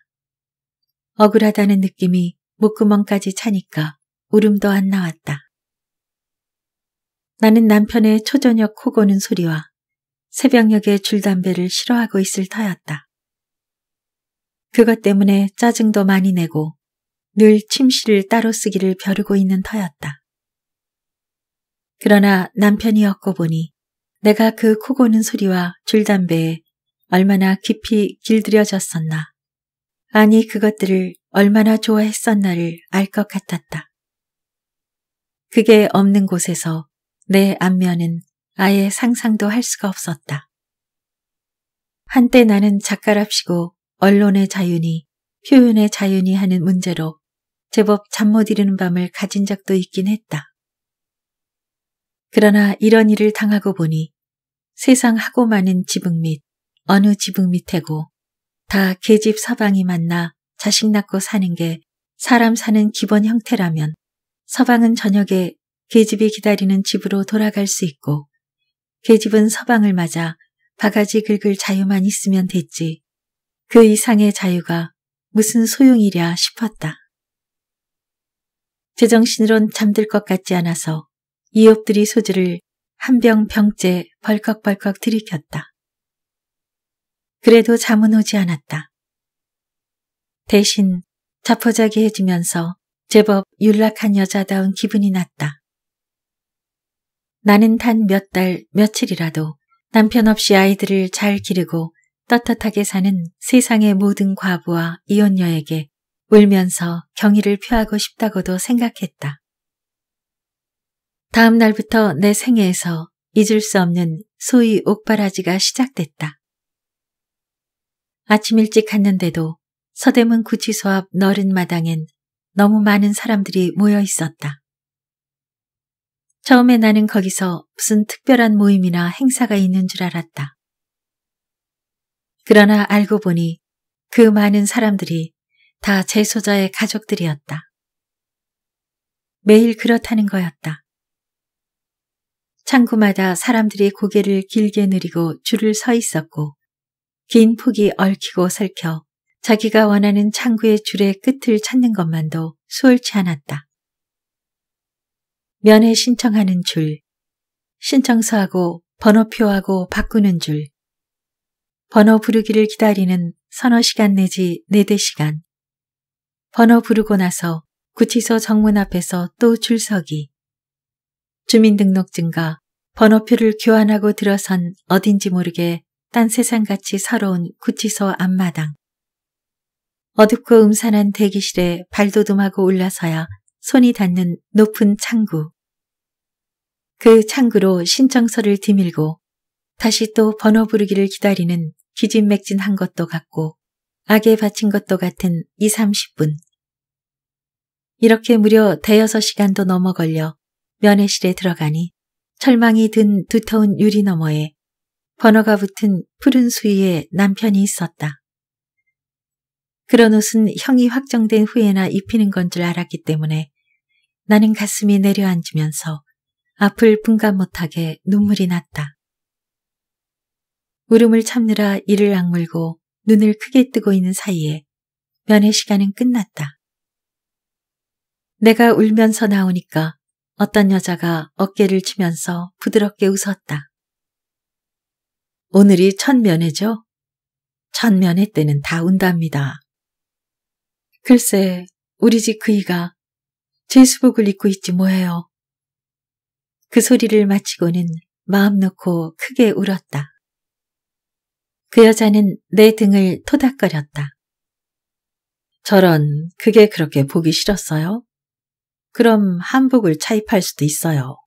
억울하다는 느낌이 목구멍까지 차니까 울음도 안 나왔다. 나는 남편의 초저녁 코 고는 소리와 새벽녘의 줄담배를 싫어하고 있을 터였다. 그것 때문에 짜증도 많이 내고 늘 침실을 따로 쓰기를 벼르고 있는 터였다. 그러나 남편이 얻고 보니 내가 그 코고는 소리와 줄담배에 얼마나 깊이 길들여졌었나. 아니 그것들을 얼마나 좋아했었나를 알 것 같았다. 그게 없는 곳에서 내 안면은 아예 상상도 할 수가 없었다. 한때 나는 작가랍시고 언론의 자유니 표현의 자유니 하는 문제로 제법 잠 못 이루는 밤을 가진 적도 있긴 했다. 그러나 이런 일을 당하고 보니 세상 하고 많은 지붕 밑 어느 지붕 밑에고 다 계집 서방이 만나 자식 낳고 사는 게 사람 사는 기본 형태라면 서방은 저녁에 계집이 기다리는 집으로 돌아갈 수 있고 계집은 서방을 맞아 바가지 긁을 자유만 있으면 됐지 그 이상의 자유가 무슨 소용이랴 싶었다. 제정신으론 잠들 것 같지 않아서 이옥들이 소주를 한 병 병째 벌컥벌컥 들이켰다. 그래도 잠은 오지 않았다. 대신 자포자기 해지면서 제법 윤락한 여자다운 기분이 났다. 나는 단 몇 달, 며칠이라도 남편 없이 아이들을 잘 기르고 떳떳하게 사는 세상의 모든 과부와 이혼녀에게 울면서 경의를 표하고 싶다고도 생각했다. 다음 날부터 내 생애에서 잊을 수 없는 소위 옥바라지가 시작됐다. 아침 일찍 갔는데도 서대문 구치소 앞 너른 마당엔 너무 많은 사람들이 모여 있었다. 처음에 나는 거기서 무슨 특별한 모임이나 행사가 있는 줄 알았다. 그러나 알고 보니 그 많은 사람들이 다 재소자의 가족들이었다. 매일 그렇다는 거였다. 창구마다 사람들이 고개를 길게 늘리고 줄을 서 있었고 긴 폭이 얽히고 설켜 자기가 원하는 창구의 줄의 끝을 찾는 것만도 수월치 않았다. 면회 신청하는 줄, 신청서하고 번호표하고 바꾸는 줄, 번호 부르기를 기다리는 서너 시간 내지 네대 시간, 번호 부르고 나서 구치소 정문 앞에서 또 줄 서기, 주민등록증과 번호표를 교환하고 들어선 어딘지 모르게 딴 세상같이 서러운 구치소 앞마당. 어둡고 음산한 대기실에 발도듬하고 올라서야 손이 닿는 높은 창구. 그 창구로 신청서를 뒤밀고 다시 또 번호 부르기를 기다리는 기진맥진한 것도 같고 악에 바친 것도 같은 2, 30분. 이렇게 무려 대여섯 시간도 넘어 걸려 면회실에 들어가니 철망이 든 두터운 유리 너머에 번호가 붙은 푸른 수위의 남편이 있었다. 그런 옷은 형이 확정된 후에나 입히는 건 줄 알았기 때문에 나는 가슴이 내려앉으면서 앞을 분간 못하게 눈물이 났다. 울음을 참느라 이를 악물고 눈을 크게 뜨고 있는 사이에 면회 시간은 끝났다. 내가 울면서 나오니까 어떤 여자가 어깨를 치면서 부드럽게 웃었다. 오늘이 첫 면회죠? 첫 면회 때는 다 운답니다. 글쎄, 우리 집 그이가 제수복을 입고 있지 뭐예요. 그 소리를 마치고는 마음 놓고 크게 울었다. 그 여자는 내 등을 토닥거렸다. 저런, 그게 그렇게 보기 싫었어요? 그럼 한복을 차입할 수도 있어요.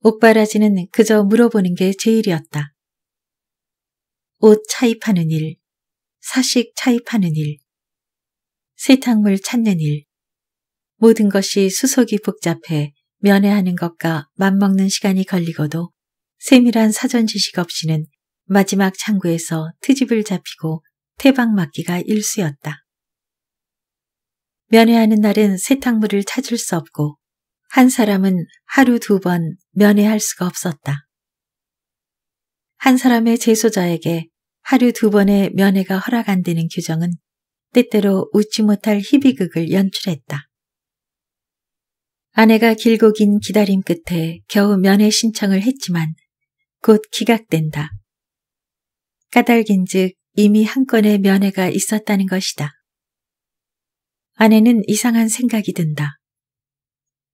옥바라지는 그저 물어보는 게 제일이었다. 옷 차입하는 일, 사식 차입하는 일, 세탁물 찾는 일, 모든 것이 수속이 복잡해 면회하는 것과 맞먹는 시간이 걸리고도 세밀한 사전 지식 없이는 마지막 창구에서 트집을 잡히고 태박 맞기가 일수였다. 면회하는 날은 세탁물을 찾을 수 없고 한 사람은 하루 두 번 면회할 수가 없었다. 한 사람의 재소자에게 하루 두 번의 면회가 허락 안 되는 규정은 때때로 웃지 못할 희비극을 연출했다. 아내가 길고 긴 기다림 끝에 겨우 면회 신청을 했지만 곧 기각된다. 까닭인 즉 이미 한 건의 면회가 있었다는 것이다. 아내는 이상한 생각이 든다.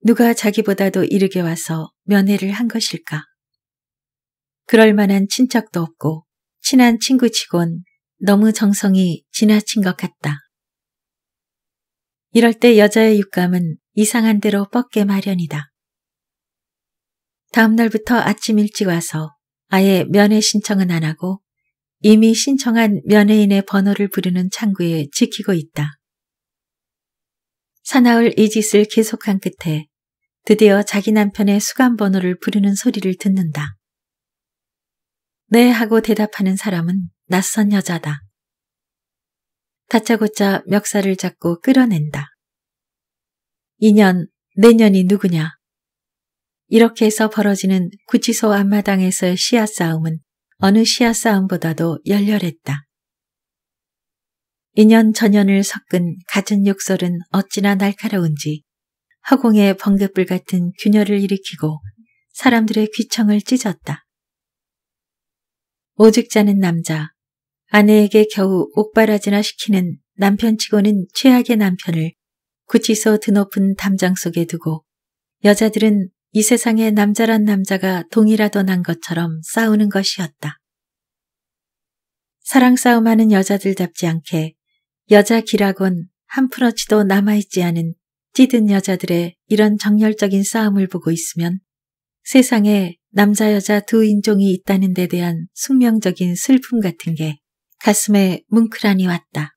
누가 자기보다도 이르게 와서 면회를 한 것일까? 그럴 만한 친척도 없고 친한 친구치곤 너무 정성이 지나친 것 같다. 이럴 때 여자의 육감은 이상한 대로 뻗게 마련이다. 다음날부터 아침 일찍 와서 아예 면회 신청은 안 하고 이미 신청한 면회인의 번호를 부르는 창구에 지키고 있다. 사나울 이 짓을 계속한 끝에 드디어 자기 남편의 수감번호를 부르는 소리를 듣는다. 네 하고 대답하는 사람은 낯선 여자다. 다짜고짜 멱살을 잡고 끌어낸다. 2년, 내년이 누구냐? 이렇게 해서 벌어지는 구치소 앞마당에서의 씨앗 싸움은 어느 씨앗 싸움보다도 열렬했다. 인연 전연을 섞은 같은 욕설은 어찌나 날카로운지 허공에 번갯불 같은 균열을 일으키고 사람들의 귀청을 찢었다. 오직 자는 남자, 아내에게 겨우 옥바라지나 시키는 남편치고는 최악의 남편을 구치소 드높은 담장 속에 두고 여자들은 이 세상에 남자란 남자가 동이라도난 것처럼 싸우는 것이었다. 사랑 싸움하는 여자들답지 않게 여자 기락곤한프어치도 남아있지 않은 찌든 여자들의 이런 정열적인 싸움을 보고 있으면 세상에 남자 여자 두 인종이 있다는 데 대한 숙명적인 슬픔 같은 게 가슴에 뭉클하니 왔다.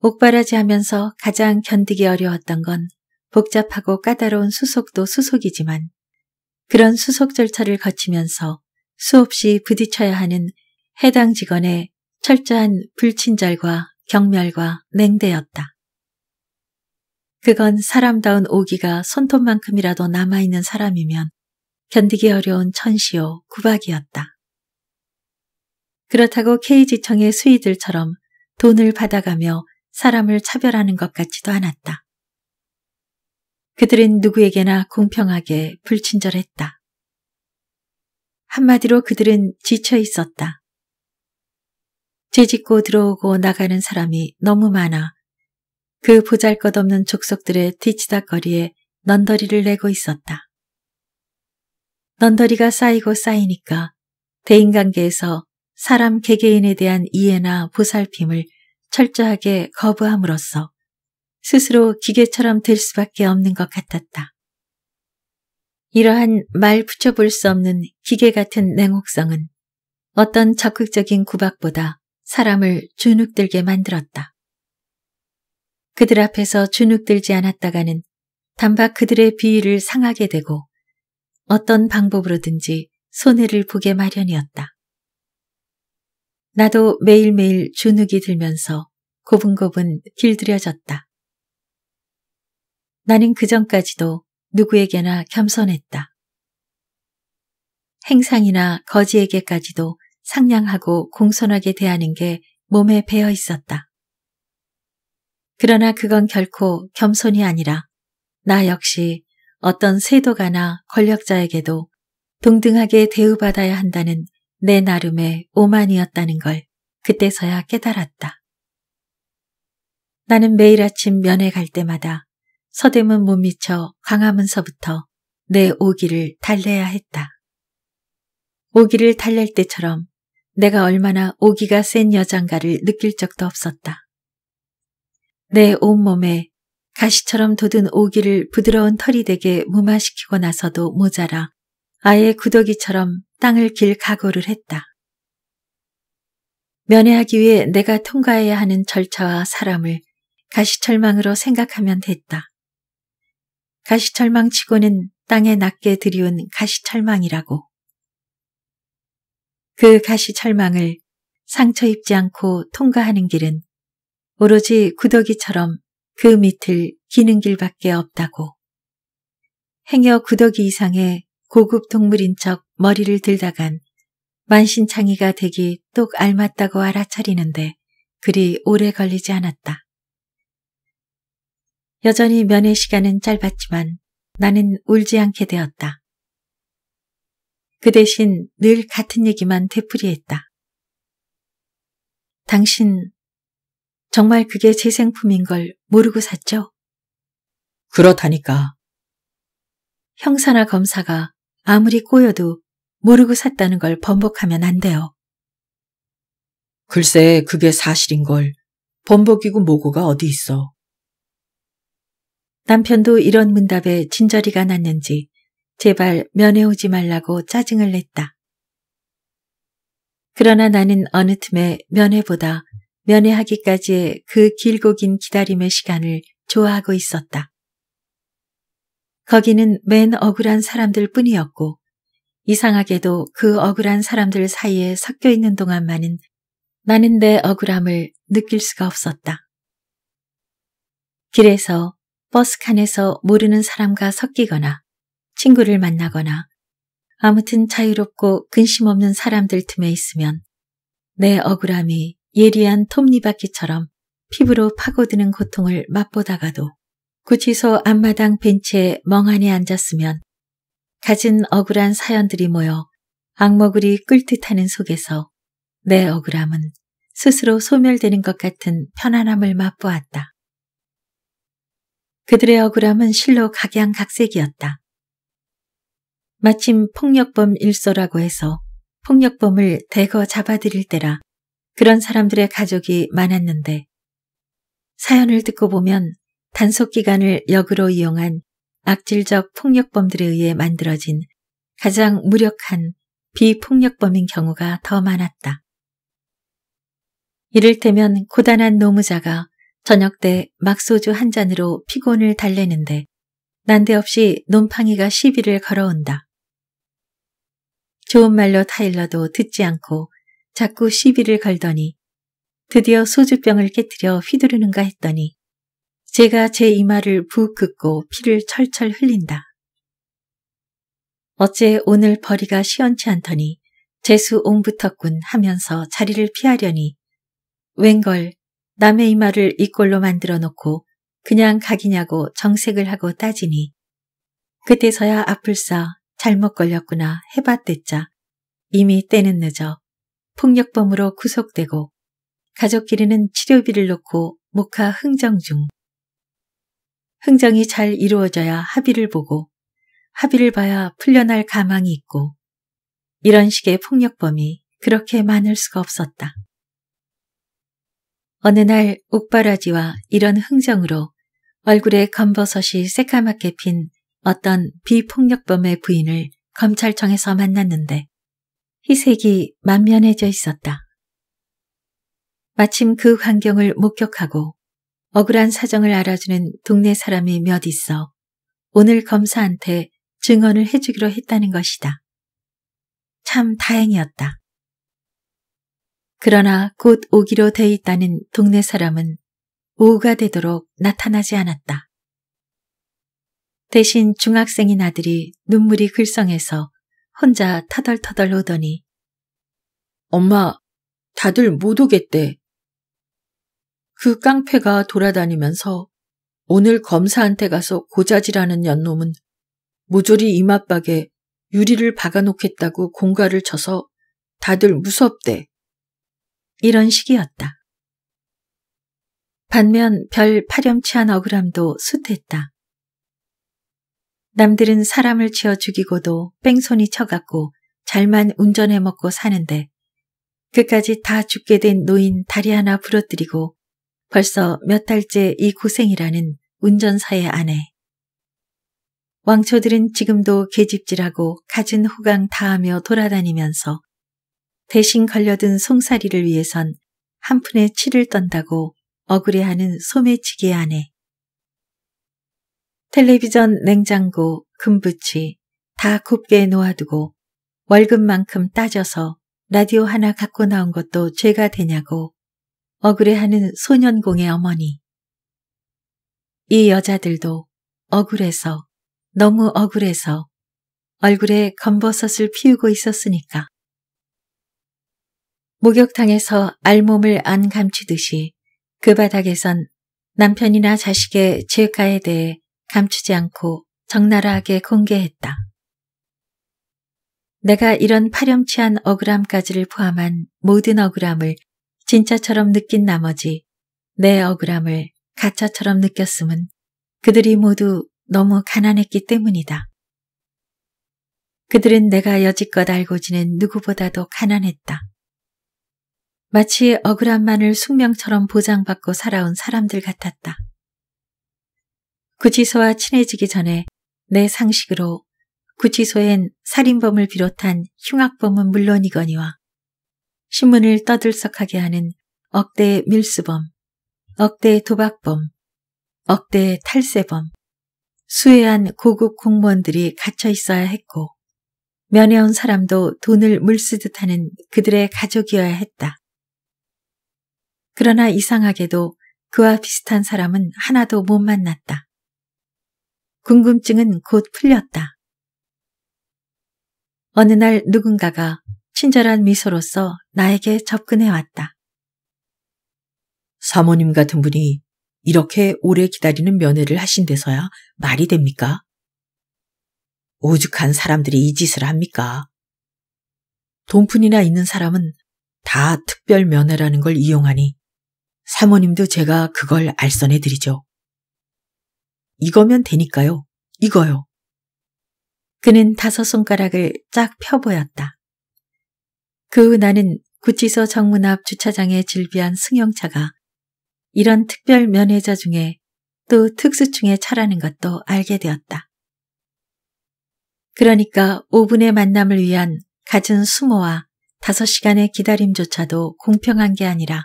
옥바라지 하면서 가장 견디기 어려웠던 건 복잡하고 까다로운 수속도 수속이지만 그런 수속 절차를 거치면서 수없이 부딪혀야 하는 해당 직원의 철저한 불친절과 경멸과 냉대였다. 그건 사람다운 오기가 손톱만큼이라도 남아있는 사람이면 견디기 어려운 천시오 구박이었다. 그렇다고 K지청의 수위들처럼 돈을 받아가며 사람을 차별하는 것 같지도 않았다. 그들은 누구에게나 공평하게 불친절했다. 한마디로 그들은 지쳐 있었다. 재짓고 들어오고 나가는 사람이 너무 많아 그 보잘것없는 족속들의 뒤치다거리에 넌더리를 내고 있었다. 넌더리가 쌓이고 쌓이니까 대인관계에서 사람 개개인에 대한 이해나 보살핌을 철저하게 거부함으로써 스스로 기계처럼 될 수밖에 없는 것 같았다. 이러한 말 붙여볼 수 없는 기계 같은 냉혹성은 어떤 적극적인 구박보다 사람을 주눅들게 만들었다. 그들 앞에서 주눅들지 않았다가는 단박 그들의 비위를 상하게 되고 어떤 방법으로든지 손해를 보게 마련이었다. 나도 매일매일 주눅이 들면서 고분고분 길들여졌다. 나는 그전까지도 누구에게나 겸손했다. 행상이나 거지에게까지도 상냥하고 공손하게 대하는 게 몸에 배어 있었다. 그러나 그건 결코 겸손이 아니라 나 역시 어떤 세도가나 권력자에게도 동등하게 대우받아야 한다는 내 나름의 오만이었다는 걸 그때서야 깨달았다. 나는 매일 아침 면회 갈 때마다 서대문 못 미쳐 광화문서부터 내 오기를 달래야 했다. 오기를 달랠 때처럼 내가 얼마나 오기가 센 여잔가를 느낄 적도 없었다. 내 온몸에 가시처럼 돋은 오기를 부드러운 털이 되게 무마시키고 나서도 모자라 아예 구더기처럼 땅을 길 각오를 했다. 면회하기 위해 내가 통과해야 하는 절차와 사람을 가시철망으로 생각하면 됐다. 가시철망치고는 땅에 낮게 들이운 가시철망이라고. 그 가시철망을 상처 입지 않고 통과하는 길은 오로지 구더기처럼 그 밑을 기는 길밖에 없다고. 행여 구더기 이상의 고급 동물인 척 머리를 들다간 만신창이가 되기 똑 알맞다고 알아차리는데 그리 오래 걸리지 않았다. 여전히 면회 시간은 짧았지만 나는 울지 않게 되었다. 그 대신 늘 같은 얘기만 되풀이했다. 당신 정말 그게 제생품인걸 모르고 샀죠? 그렇다니까. 형사나 검사가 아무리 꼬여도 모르고 샀다는 걸 번복하면 안 돼요. 글쎄 그게 사실인 걸 번복이고 뭐고가 어디 있어. 남편도 이런 문답에 진저리가 났는지 제발 면회오지 말라고 짜증을 냈다. 그러나 나는 어느 틈에 면회보다 면회하기까지의 그 길고 긴 기다림의 시간을 좋아하고 있었다. 거기는 맨 억울한 사람들 뿐이었고 이상하게도 그 억울한 사람들 사이에 섞여 있는 동안만은 나는 내 억울함을 느낄 수가 없었다. 길에서 버스칸에서 모르는 사람과 섞이거나 친구를 만나거나 아무튼 자유롭고 근심 없는 사람들 틈에 있으면 내 억울함이 예리한 톱니바퀴처럼 피부로 파고드는 고통을 맛보다가도 구치소 앞마당 벤치에 멍하니 앉았으면 가진 억울한 사연들이 모여 악머글이 끌듯 하는 속에서 내 억울함은 스스로 소멸되는 것 같은 편안함을 맛보았다. 그들의 억울함은 실로 각양각색이었다. 마침 폭력범 일서라고 해서 폭력범을 대거 잡아들일 때라 그런 사람들의 가족이 많았는데 사연을 듣고 보면 단속기간을 역으로 이용한 악질적 폭력범들에 의해 만들어진 가장 무력한 비폭력범인 경우가 더 많았다. 이를테면 고단한 노무자가 저녁 때 막소주 한 잔으로 피곤을 달래는데 난데없이 논팡이가 시비를 걸어온다. 좋은 말로 타일러도 듣지 않고 자꾸 시비를 걸더니 드디어 소주병을 깨뜨려 휘두르는가 했더니 제가 제 이마를 부욱 긋고 피를 철철 흘린다. 어째 오늘 벌이가 시원치 않더니 재수 옹부터꾼 하면서 자리를 피하려니 웬걸 남의 이마를 이꼴로 만들어 놓고 그냥 각이냐고 정색을 하고 따지니 그때서야 앞을 싸 잘못 걸렸구나 해봤댔자 이미 때는 늦어 폭력범으로 구속되고 가족끼리는 치료비를 놓고 목화 흥정 중. 흥정이 잘 이루어져야 합의를 보고 합의를 봐야 풀려날 가망이 있고 이런 식의 폭력범이 그렇게 많을 수가 없었다. 어느 날 옥바라지와 이런 흥정으로 얼굴에 검버섯이 새까맣게핀 어떤 비폭력범의 부인을 검찰청에서 만났는데 희색이 만면해져 있었다. 마침 그 환경을 목격하고 억울한 사정을 알아주는 동네 사람이 몇 있어 오늘 검사한테 증언을 해주기로 했다는 것이다. 참 다행이었다. 그러나 곧 오기로 돼 있다는 동네 사람은 오후가 되도록 나타나지 않았다. 대신 중학생인 아들이 눈물이 글썽해서 혼자 터덜터덜 오더니 엄마, 다들 못 오겠대. 그 깡패가 돌아다니면서 오늘 검사한테 가서 고자질하는 연놈은 모조리 이맛박에 유리를 박아놓겠다고 공갈을 쳐서 다들 무섭대. 이런 식이었다. 반면 별 파렴치한 억울함도 숱했다. 남들은 사람을 치어 죽이고도 뺑소니 쳐갖고 잘만 운전해 먹고 사는데 그까지 다 죽게 된 노인 다리 하나 부러뜨리고 벌써 몇 달째 이 고생이라는 운전사의 아내. 왕초들은 지금도 계집질하고 가진 후강 다하며 돌아다니면서 대신 걸려든 송사리를 위해선 한 푼의 치를 떤다고 억울해하는 소매치기의 아내. 텔레비전 냉장고, 금붙이 다 곱게 놓아두고 월급만큼 따져서 라디오 하나 갖고 나온 것도 죄가 되냐고 억울해하는 소년공의 어머니. 이 여자들도 억울해서 너무 억울해서 얼굴에 검버섯을 피우고 있었으니까. 목욕탕에서 알몸을 안 감치듯이 그 바닥에선 남편이나 자식의 죄가에 대해 감추지 않고 적나라하게 공개했다. 내가 이런 파렴치한 억울함까지를 포함한 모든 억울함을 진짜처럼 느낀 나머지 내 억울함을 가짜처럼 느꼈음은 그들이 모두 너무 가난했기 때문이다. 그들은 내가 여지껏 알고 지낸 누구보다도 가난했다. 마치 억울함만을 숙명처럼 보장받고 살아온 사람들 같았다. 구치소와 친해지기 전에 내 상식으로 구치소엔 살인범을 비롯한 흉악범은 물론이거니와 신문을 떠들썩하게 하는 억대의 밀수범, 억대의 도박범, 억대의 탈세범, 수혜한 고급 공무원들이 갇혀 있어야 했고 면회온 사람도 돈을 물쓰듯 하는 그들의 가족이어야 했다. 그러나 이상하게도 그와 비슷한 사람은 하나도 못 만났다. 궁금증은 곧 풀렸다. 어느 날 누군가가 친절한 미소로서 나에게 접근해 왔다. 사모님 같은 분이 이렇게 오래 기다리는 면회를 하신데서야 말이 됩니까? 오죽한 사람들이 이 짓을 합니까? 돈푼이나 있는 사람은 다 특별 면회라는 걸 이용하니 사모님도 제가 그걸 알선해 드리죠. 이거면 되니까요. 이거요. 그는 다섯 손가락을 쫙 펴보였다. 그 후 나는 구치소 정문 앞 주차장에 질비한 승용차가 이런 특별 면회자 중에 또 특수충의 차라는 것도 알게 되었다. 그러니까 5분의 만남을 위한 갖은 수모와 5시간의 기다림조차도 공평한 게 아니라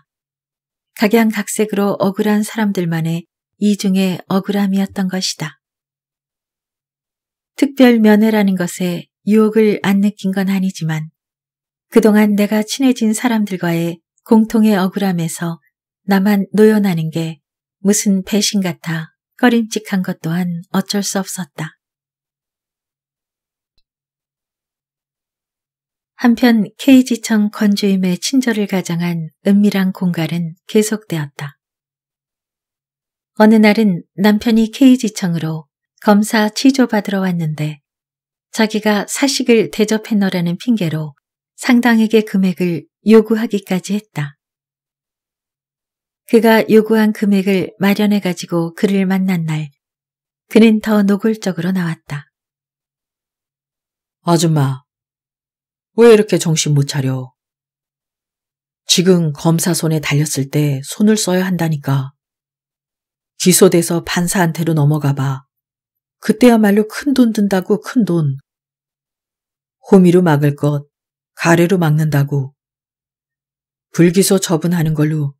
각양각색으로 억울한 사람들만의 이중의 억울함이었던 것이다. 특별 면회라는 것에 유혹을 안 느낀 건 아니지만 그동안 내가 친해진 사람들과의 공통의 억울함에서 나만 노연하는 게 무슨 배신 같아 꺼림칙한 것 또한 어쩔 수 없었다. 한편 K지청 건주임의 친절을 가장한 은밀한 공갈은 계속되었다. 어느 날은 남편이 K지청으로 검사 취조받으러 왔는데 자기가 사식을 대접했노라는 핑계로 상당에게 금액을 요구하기까지 했다. 그가 요구한 금액을 마련해 가지고 그를 만난 날 그는 더 노골적으로 나왔다. 아줌마, 왜 이렇게 정신 못 차려? 지금 검사 손에 달렸을 때 손을 써야 한다니까. 기소돼서 판사한테로 넘어가 봐. 그때야말로 큰 돈 든다고 큰 돈. 호미로 막을 것, 가래로 막는다고. 불기소 처분하는 걸로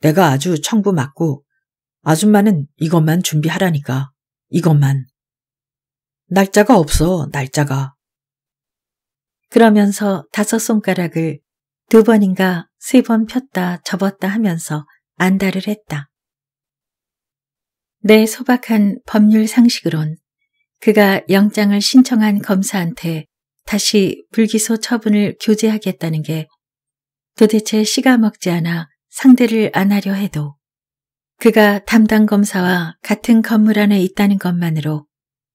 내가 아주 청부 맞고 아줌마는 이것만 준비하라니까. 이것만. 날짜가 없어, 날짜가. 그러면서 다섯 손가락을 두 번인가 세 번 폈다 접었다 하면서 안달을 했다. 내 소박한 법률 상식으론 그가 영장을 신청한 검사한테 다시 불기소 처분을 교제하겠다는 게 도대체 씨가 먹지 않아 상대를 안 하려 해도 그가 담당 검사와 같은 건물 안에 있다는 것만으로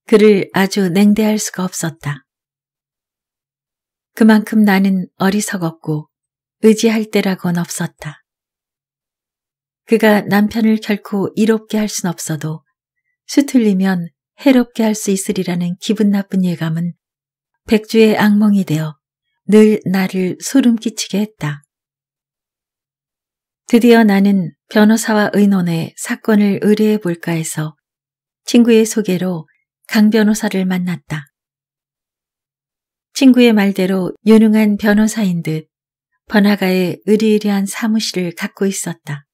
그를 아주 냉대할 수가 없었다. 그만큼 나는 어리석었고 의지할 때라곤 없었다. 그가 남편을 결코 이롭게 할 순 없어도 수틀리면 해롭게 할 수 있으리라는 기분 나쁜 예감은 백주의 악몽이 되어 늘 나를 소름 끼치게 했다. 드디어 나는 변호사와 의논해 사건을 의뢰해 볼까 해서 친구의 소개로 강 변호사를 만났다. 친구의 말대로 유능한 변호사인 듯번화가의 의리의리한 사무실을 갖고 있었다.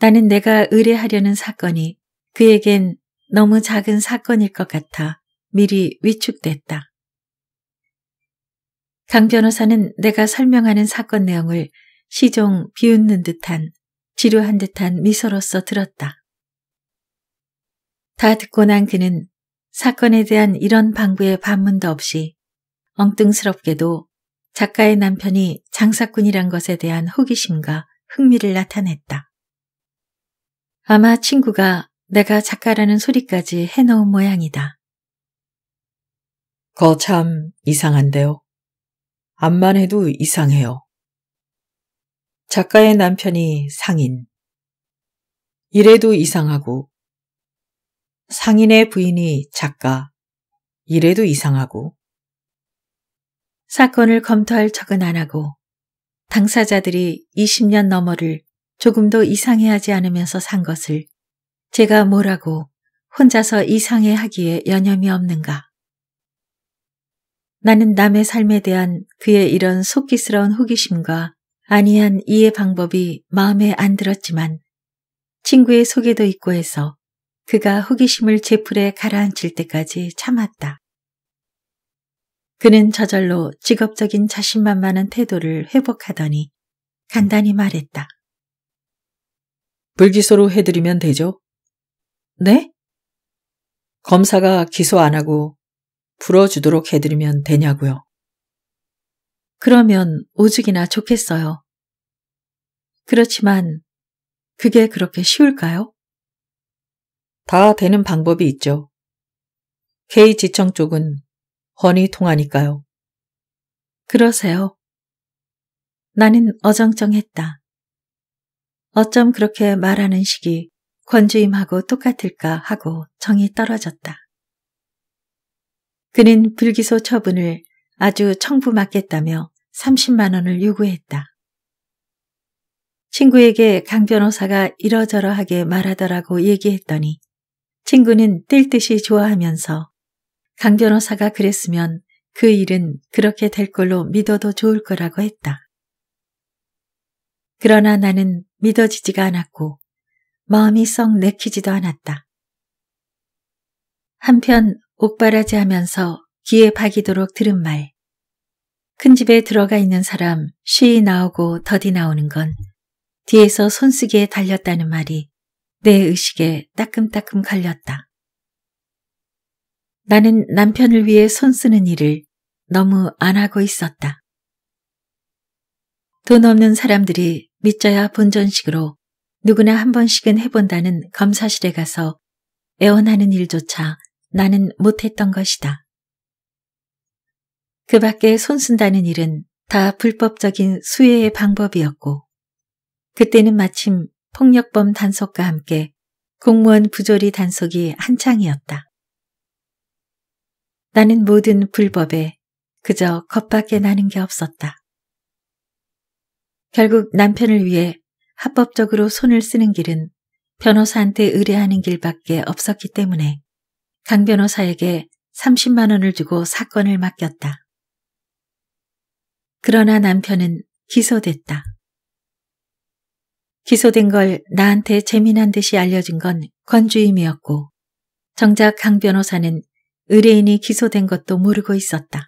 나는 내가 의뢰하려는 사건이 그에겐 너무 작은 사건일 것 같아 미리 위축됐다. 강 변호사는 내가 설명하는 사건 내용을 시종 비웃는 듯한 지루한 듯한 미소로써 들었다. 다 듣고 난 그는 사건에 대한 이런 방부의 반문도 없이 엉뚱스럽게도 작가의 남편이 장사꾼이란 것에 대한 호기심과 흥미를 나타냈다. 아마 친구가 내가 작가라는 소리까지 해놓은 모양이다. 거 참 이상한데요. 암만 해도 이상해요. 작가의 남편이 상인. 이래도 이상하고, 상인의 부인이 작가. 이래도 이상하고, 사건을 검토할 척은 안 하고, 당사자들이 20년 넘어를 조금도 이상해하지 않으면서 산 것을 제가 뭐라고 혼자서 이상해하기에 여념이 없는가. 나는 남의 삶에 대한 그의 이런 속기스러운 호기심과 아니한 이해 방법이 마음에 안 들었지만 친구의 소개도 있고 해서 그가 호기심을 제풀에 가라앉힐 때까지 참았다. 그는 저절로 직업적인 자신만만한 태도를 회복하더니 간단히 말했다. 불기소로 해드리면 되죠? 네? 검사가 기소 안 하고 불어주도록 해드리면 되냐고요. 그러면 오죽이나 좋겠어요. 그렇지만 그게 그렇게 쉬울까요? 다 되는 방법이 있죠. K지청 쪽은 허니 통하니까요. 그러세요. 나는 어정쩡했다. 어쩜 그렇게 말하는 식이 권주임하고 똑같을까 하고 정이 떨어졌다. 그는 불기소 처분을 아주 청부맞겠다며 30만 원을 요구했다. 친구에게 강 변호사가 이러저러하게 말하더라고 얘기했더니 친구는 뛸 듯이 좋아하면서 강 변호사가 그랬으면 그 일은 그렇게 될 걸로 믿어도 좋을 거라고 했다. 그러나 나는 믿어지지가 않았고 마음이 썩 내키지도 않았다. 한편 옥바라지 하면서 귀에 박이도록 들은 말. 큰 집에 들어가 있는 사람 쉬이 나오고 더디 나오는 건 뒤에서 손쓰기에 달렸다는 말이 내 의식에 따끔따끔 갈렸다. 나는 남편을 위해 손쓰는 일을 너무 안 하고 있었다. 돈 없는 사람들이 믿자야 본전식으로 누구나 한 번씩은 해본다는 검사실에 가서 애원하는 일조차 나는 못했던 것이다. 그 밖에 손쓴다는 일은 다 불법적인 수혜의 방법이었고 그때는 마침 폭력범 단속과 함께 공무원 부조리 단속이 한창이었다. 나는 모든 불법에 그저 겁밖에 나는 게 없었다. 결국 남편을 위해 합법적으로 손을 쓰는 길은 변호사한테 의뢰하는 길밖에 없었기 때문에 강 변호사에게 30만 원을 주고 사건을 맡겼다. 그러나 남편은 기소됐다. 기소된 걸 나한테 재미난 듯이 알려진건 권주임이었고 정작 강 변호사는 의뢰인이 기소된 것도 모르고 있었다.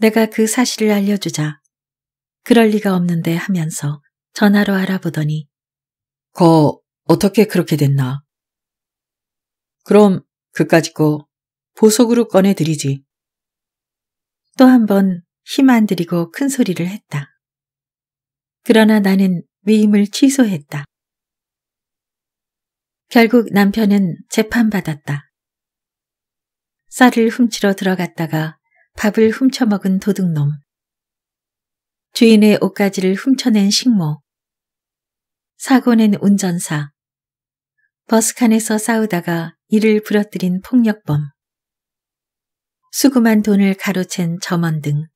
내가 그 사실을 알려주자 그럴 리가 없는데 하면서 전화로 알아보더니 거 어떻게 그렇게 됐나? 그럼 그까짓거 보석으로 꺼내드리지. 또 한 번 힘안 들이고 큰 소리를 했다. 그러나 나는 위임을 취소했다. 결국 남편은 재판받았다. 쌀을 훔치러 들어갔다가 밥을 훔쳐먹은 도둑놈. 주인의 옷가지를 훔쳐낸 식모. 사고낸 운전사. 버스칸에서 싸우다가 이를 부러뜨린 폭력범. 수금한 돈을 가로챈 점원 등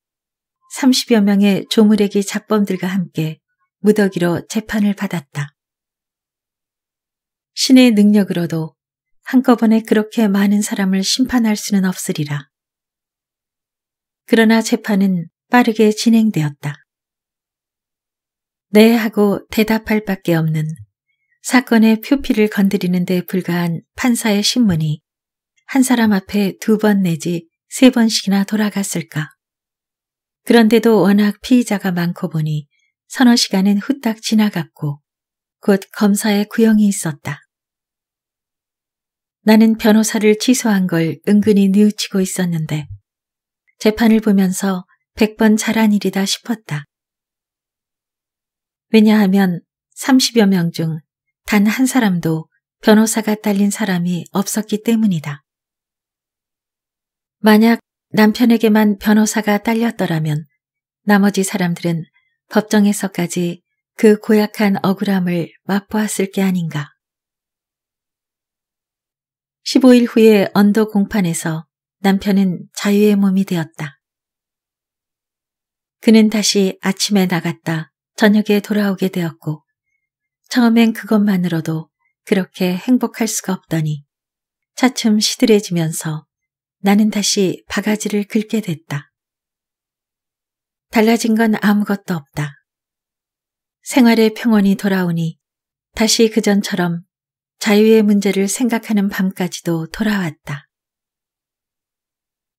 30여 명의 조무래기 잡범들과 함께 무더기로 재판을 받았다. 신의 능력으로도 한꺼번에 그렇게 많은 사람을 심판할 수는 없으리라. 그러나 재판은 빠르게 진행되었다. 네 하고 대답할 밖에 없는 사건의 표피를 건드리는 데 불과한 판사의 신문이 한 사람 앞에 두 번 내지 세 번씩이나 돌아갔을까. 그런데도 워낙 피의자가 많고 보니 서너 시간은 후딱 지나갔고 곧 검사의 구형이 있었다. 나는 변호사를 취소한 걸 은근히 뉘우치고 있었는데 재판을 보면서 백 번 잘한 일이다 싶었다. 왜냐하면 30여 명 중 단 한 사람도 변호사가 딸린 사람이 없었기 때문이다. 만약 남편에게만 변호사가 딸렸더라면 나머지 사람들은 법정에서까지 그 고약한 억울함을 맛보았을 게 아닌가. 15일 후에 언더 공판에서 남편은 자유의 몸이 되었다. 그는 다시 아침에 나갔다 저녁에 돌아오게 되었고 처음엔 그것만으로도 그렇게 행복할 수가 없더니 차츰 시들해지면서 나는 다시 바가지를 긁게 됐다. 달라진 건 아무것도 없다. 생활의 평온이 돌아오니 다시 그전처럼 자유의 문제를 생각하는 밤까지도 돌아왔다.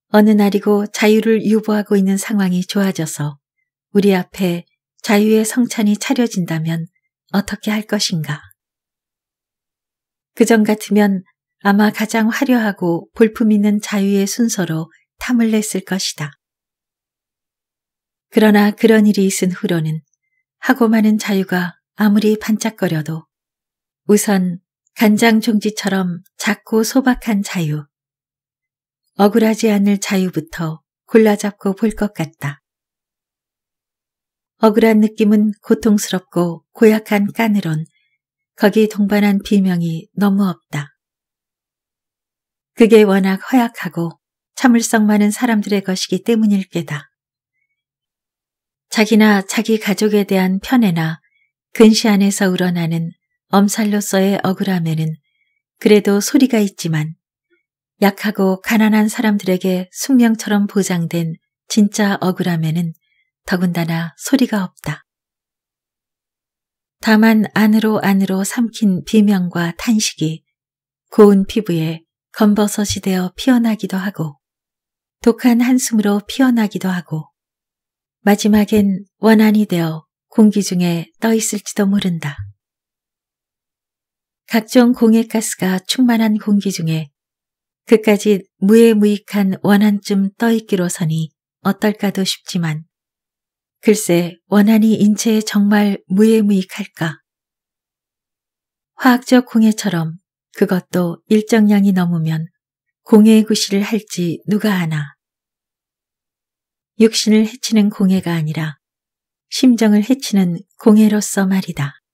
어느 날이고 자유를 유보하고 있는 상황이 좋아져서 우리 앞에 자유의 성찬이 차려진다면 어떻게 할 것인가? 그전 같으면 아마 가장 화려하고 볼품 있는 자유의 순서로 탐을 냈을 것이다. 그러나 그런 일이 있은 후로는 하고 많은 자유가 아무리 반짝거려도 우선 간장 종지처럼 작고 소박한 자유, 억울하지 않을 자유부터 골라잡고 볼 것 같다. 억울한 느낌은 고통스럽고 고약한 까늘온 거기 동반한 비명이 너무 없다. 그게 워낙 허약하고 참을성 많은 사람들의 것이기 때문일 게다. 자기나 자기 가족에 대한 편애나 근시 안에서 우러나는 엄살로서의 억울함에는 그래도 소리가 있지만 약하고 가난한 사람들에게 숙명처럼 보장된 진짜 억울함에는 더군다나 소리가 없다. 다만 안으로 안으로 삼킨 비명과 탄식이 고운 피부에 검버섯이 되어 피어나기도 하고 독한 한숨으로 피어나기도 하고 마지막엔 원한이 되어 공기 중에 떠 있을지도 모른다. 각종 공해가스가 충만한 공기 중에 그까지 무해무익한 원한쯤 떠있기로서니 어떨까도 싶지만 글쎄, 원한이 인체에 정말 무해무익할까? 화학적 공해처럼 그것도 일정량이 넘으면 공해의 구실을 할지 누가 아나. 육신을 해치는 공해가 아니라 심정을 해치는 공해로서 말이다.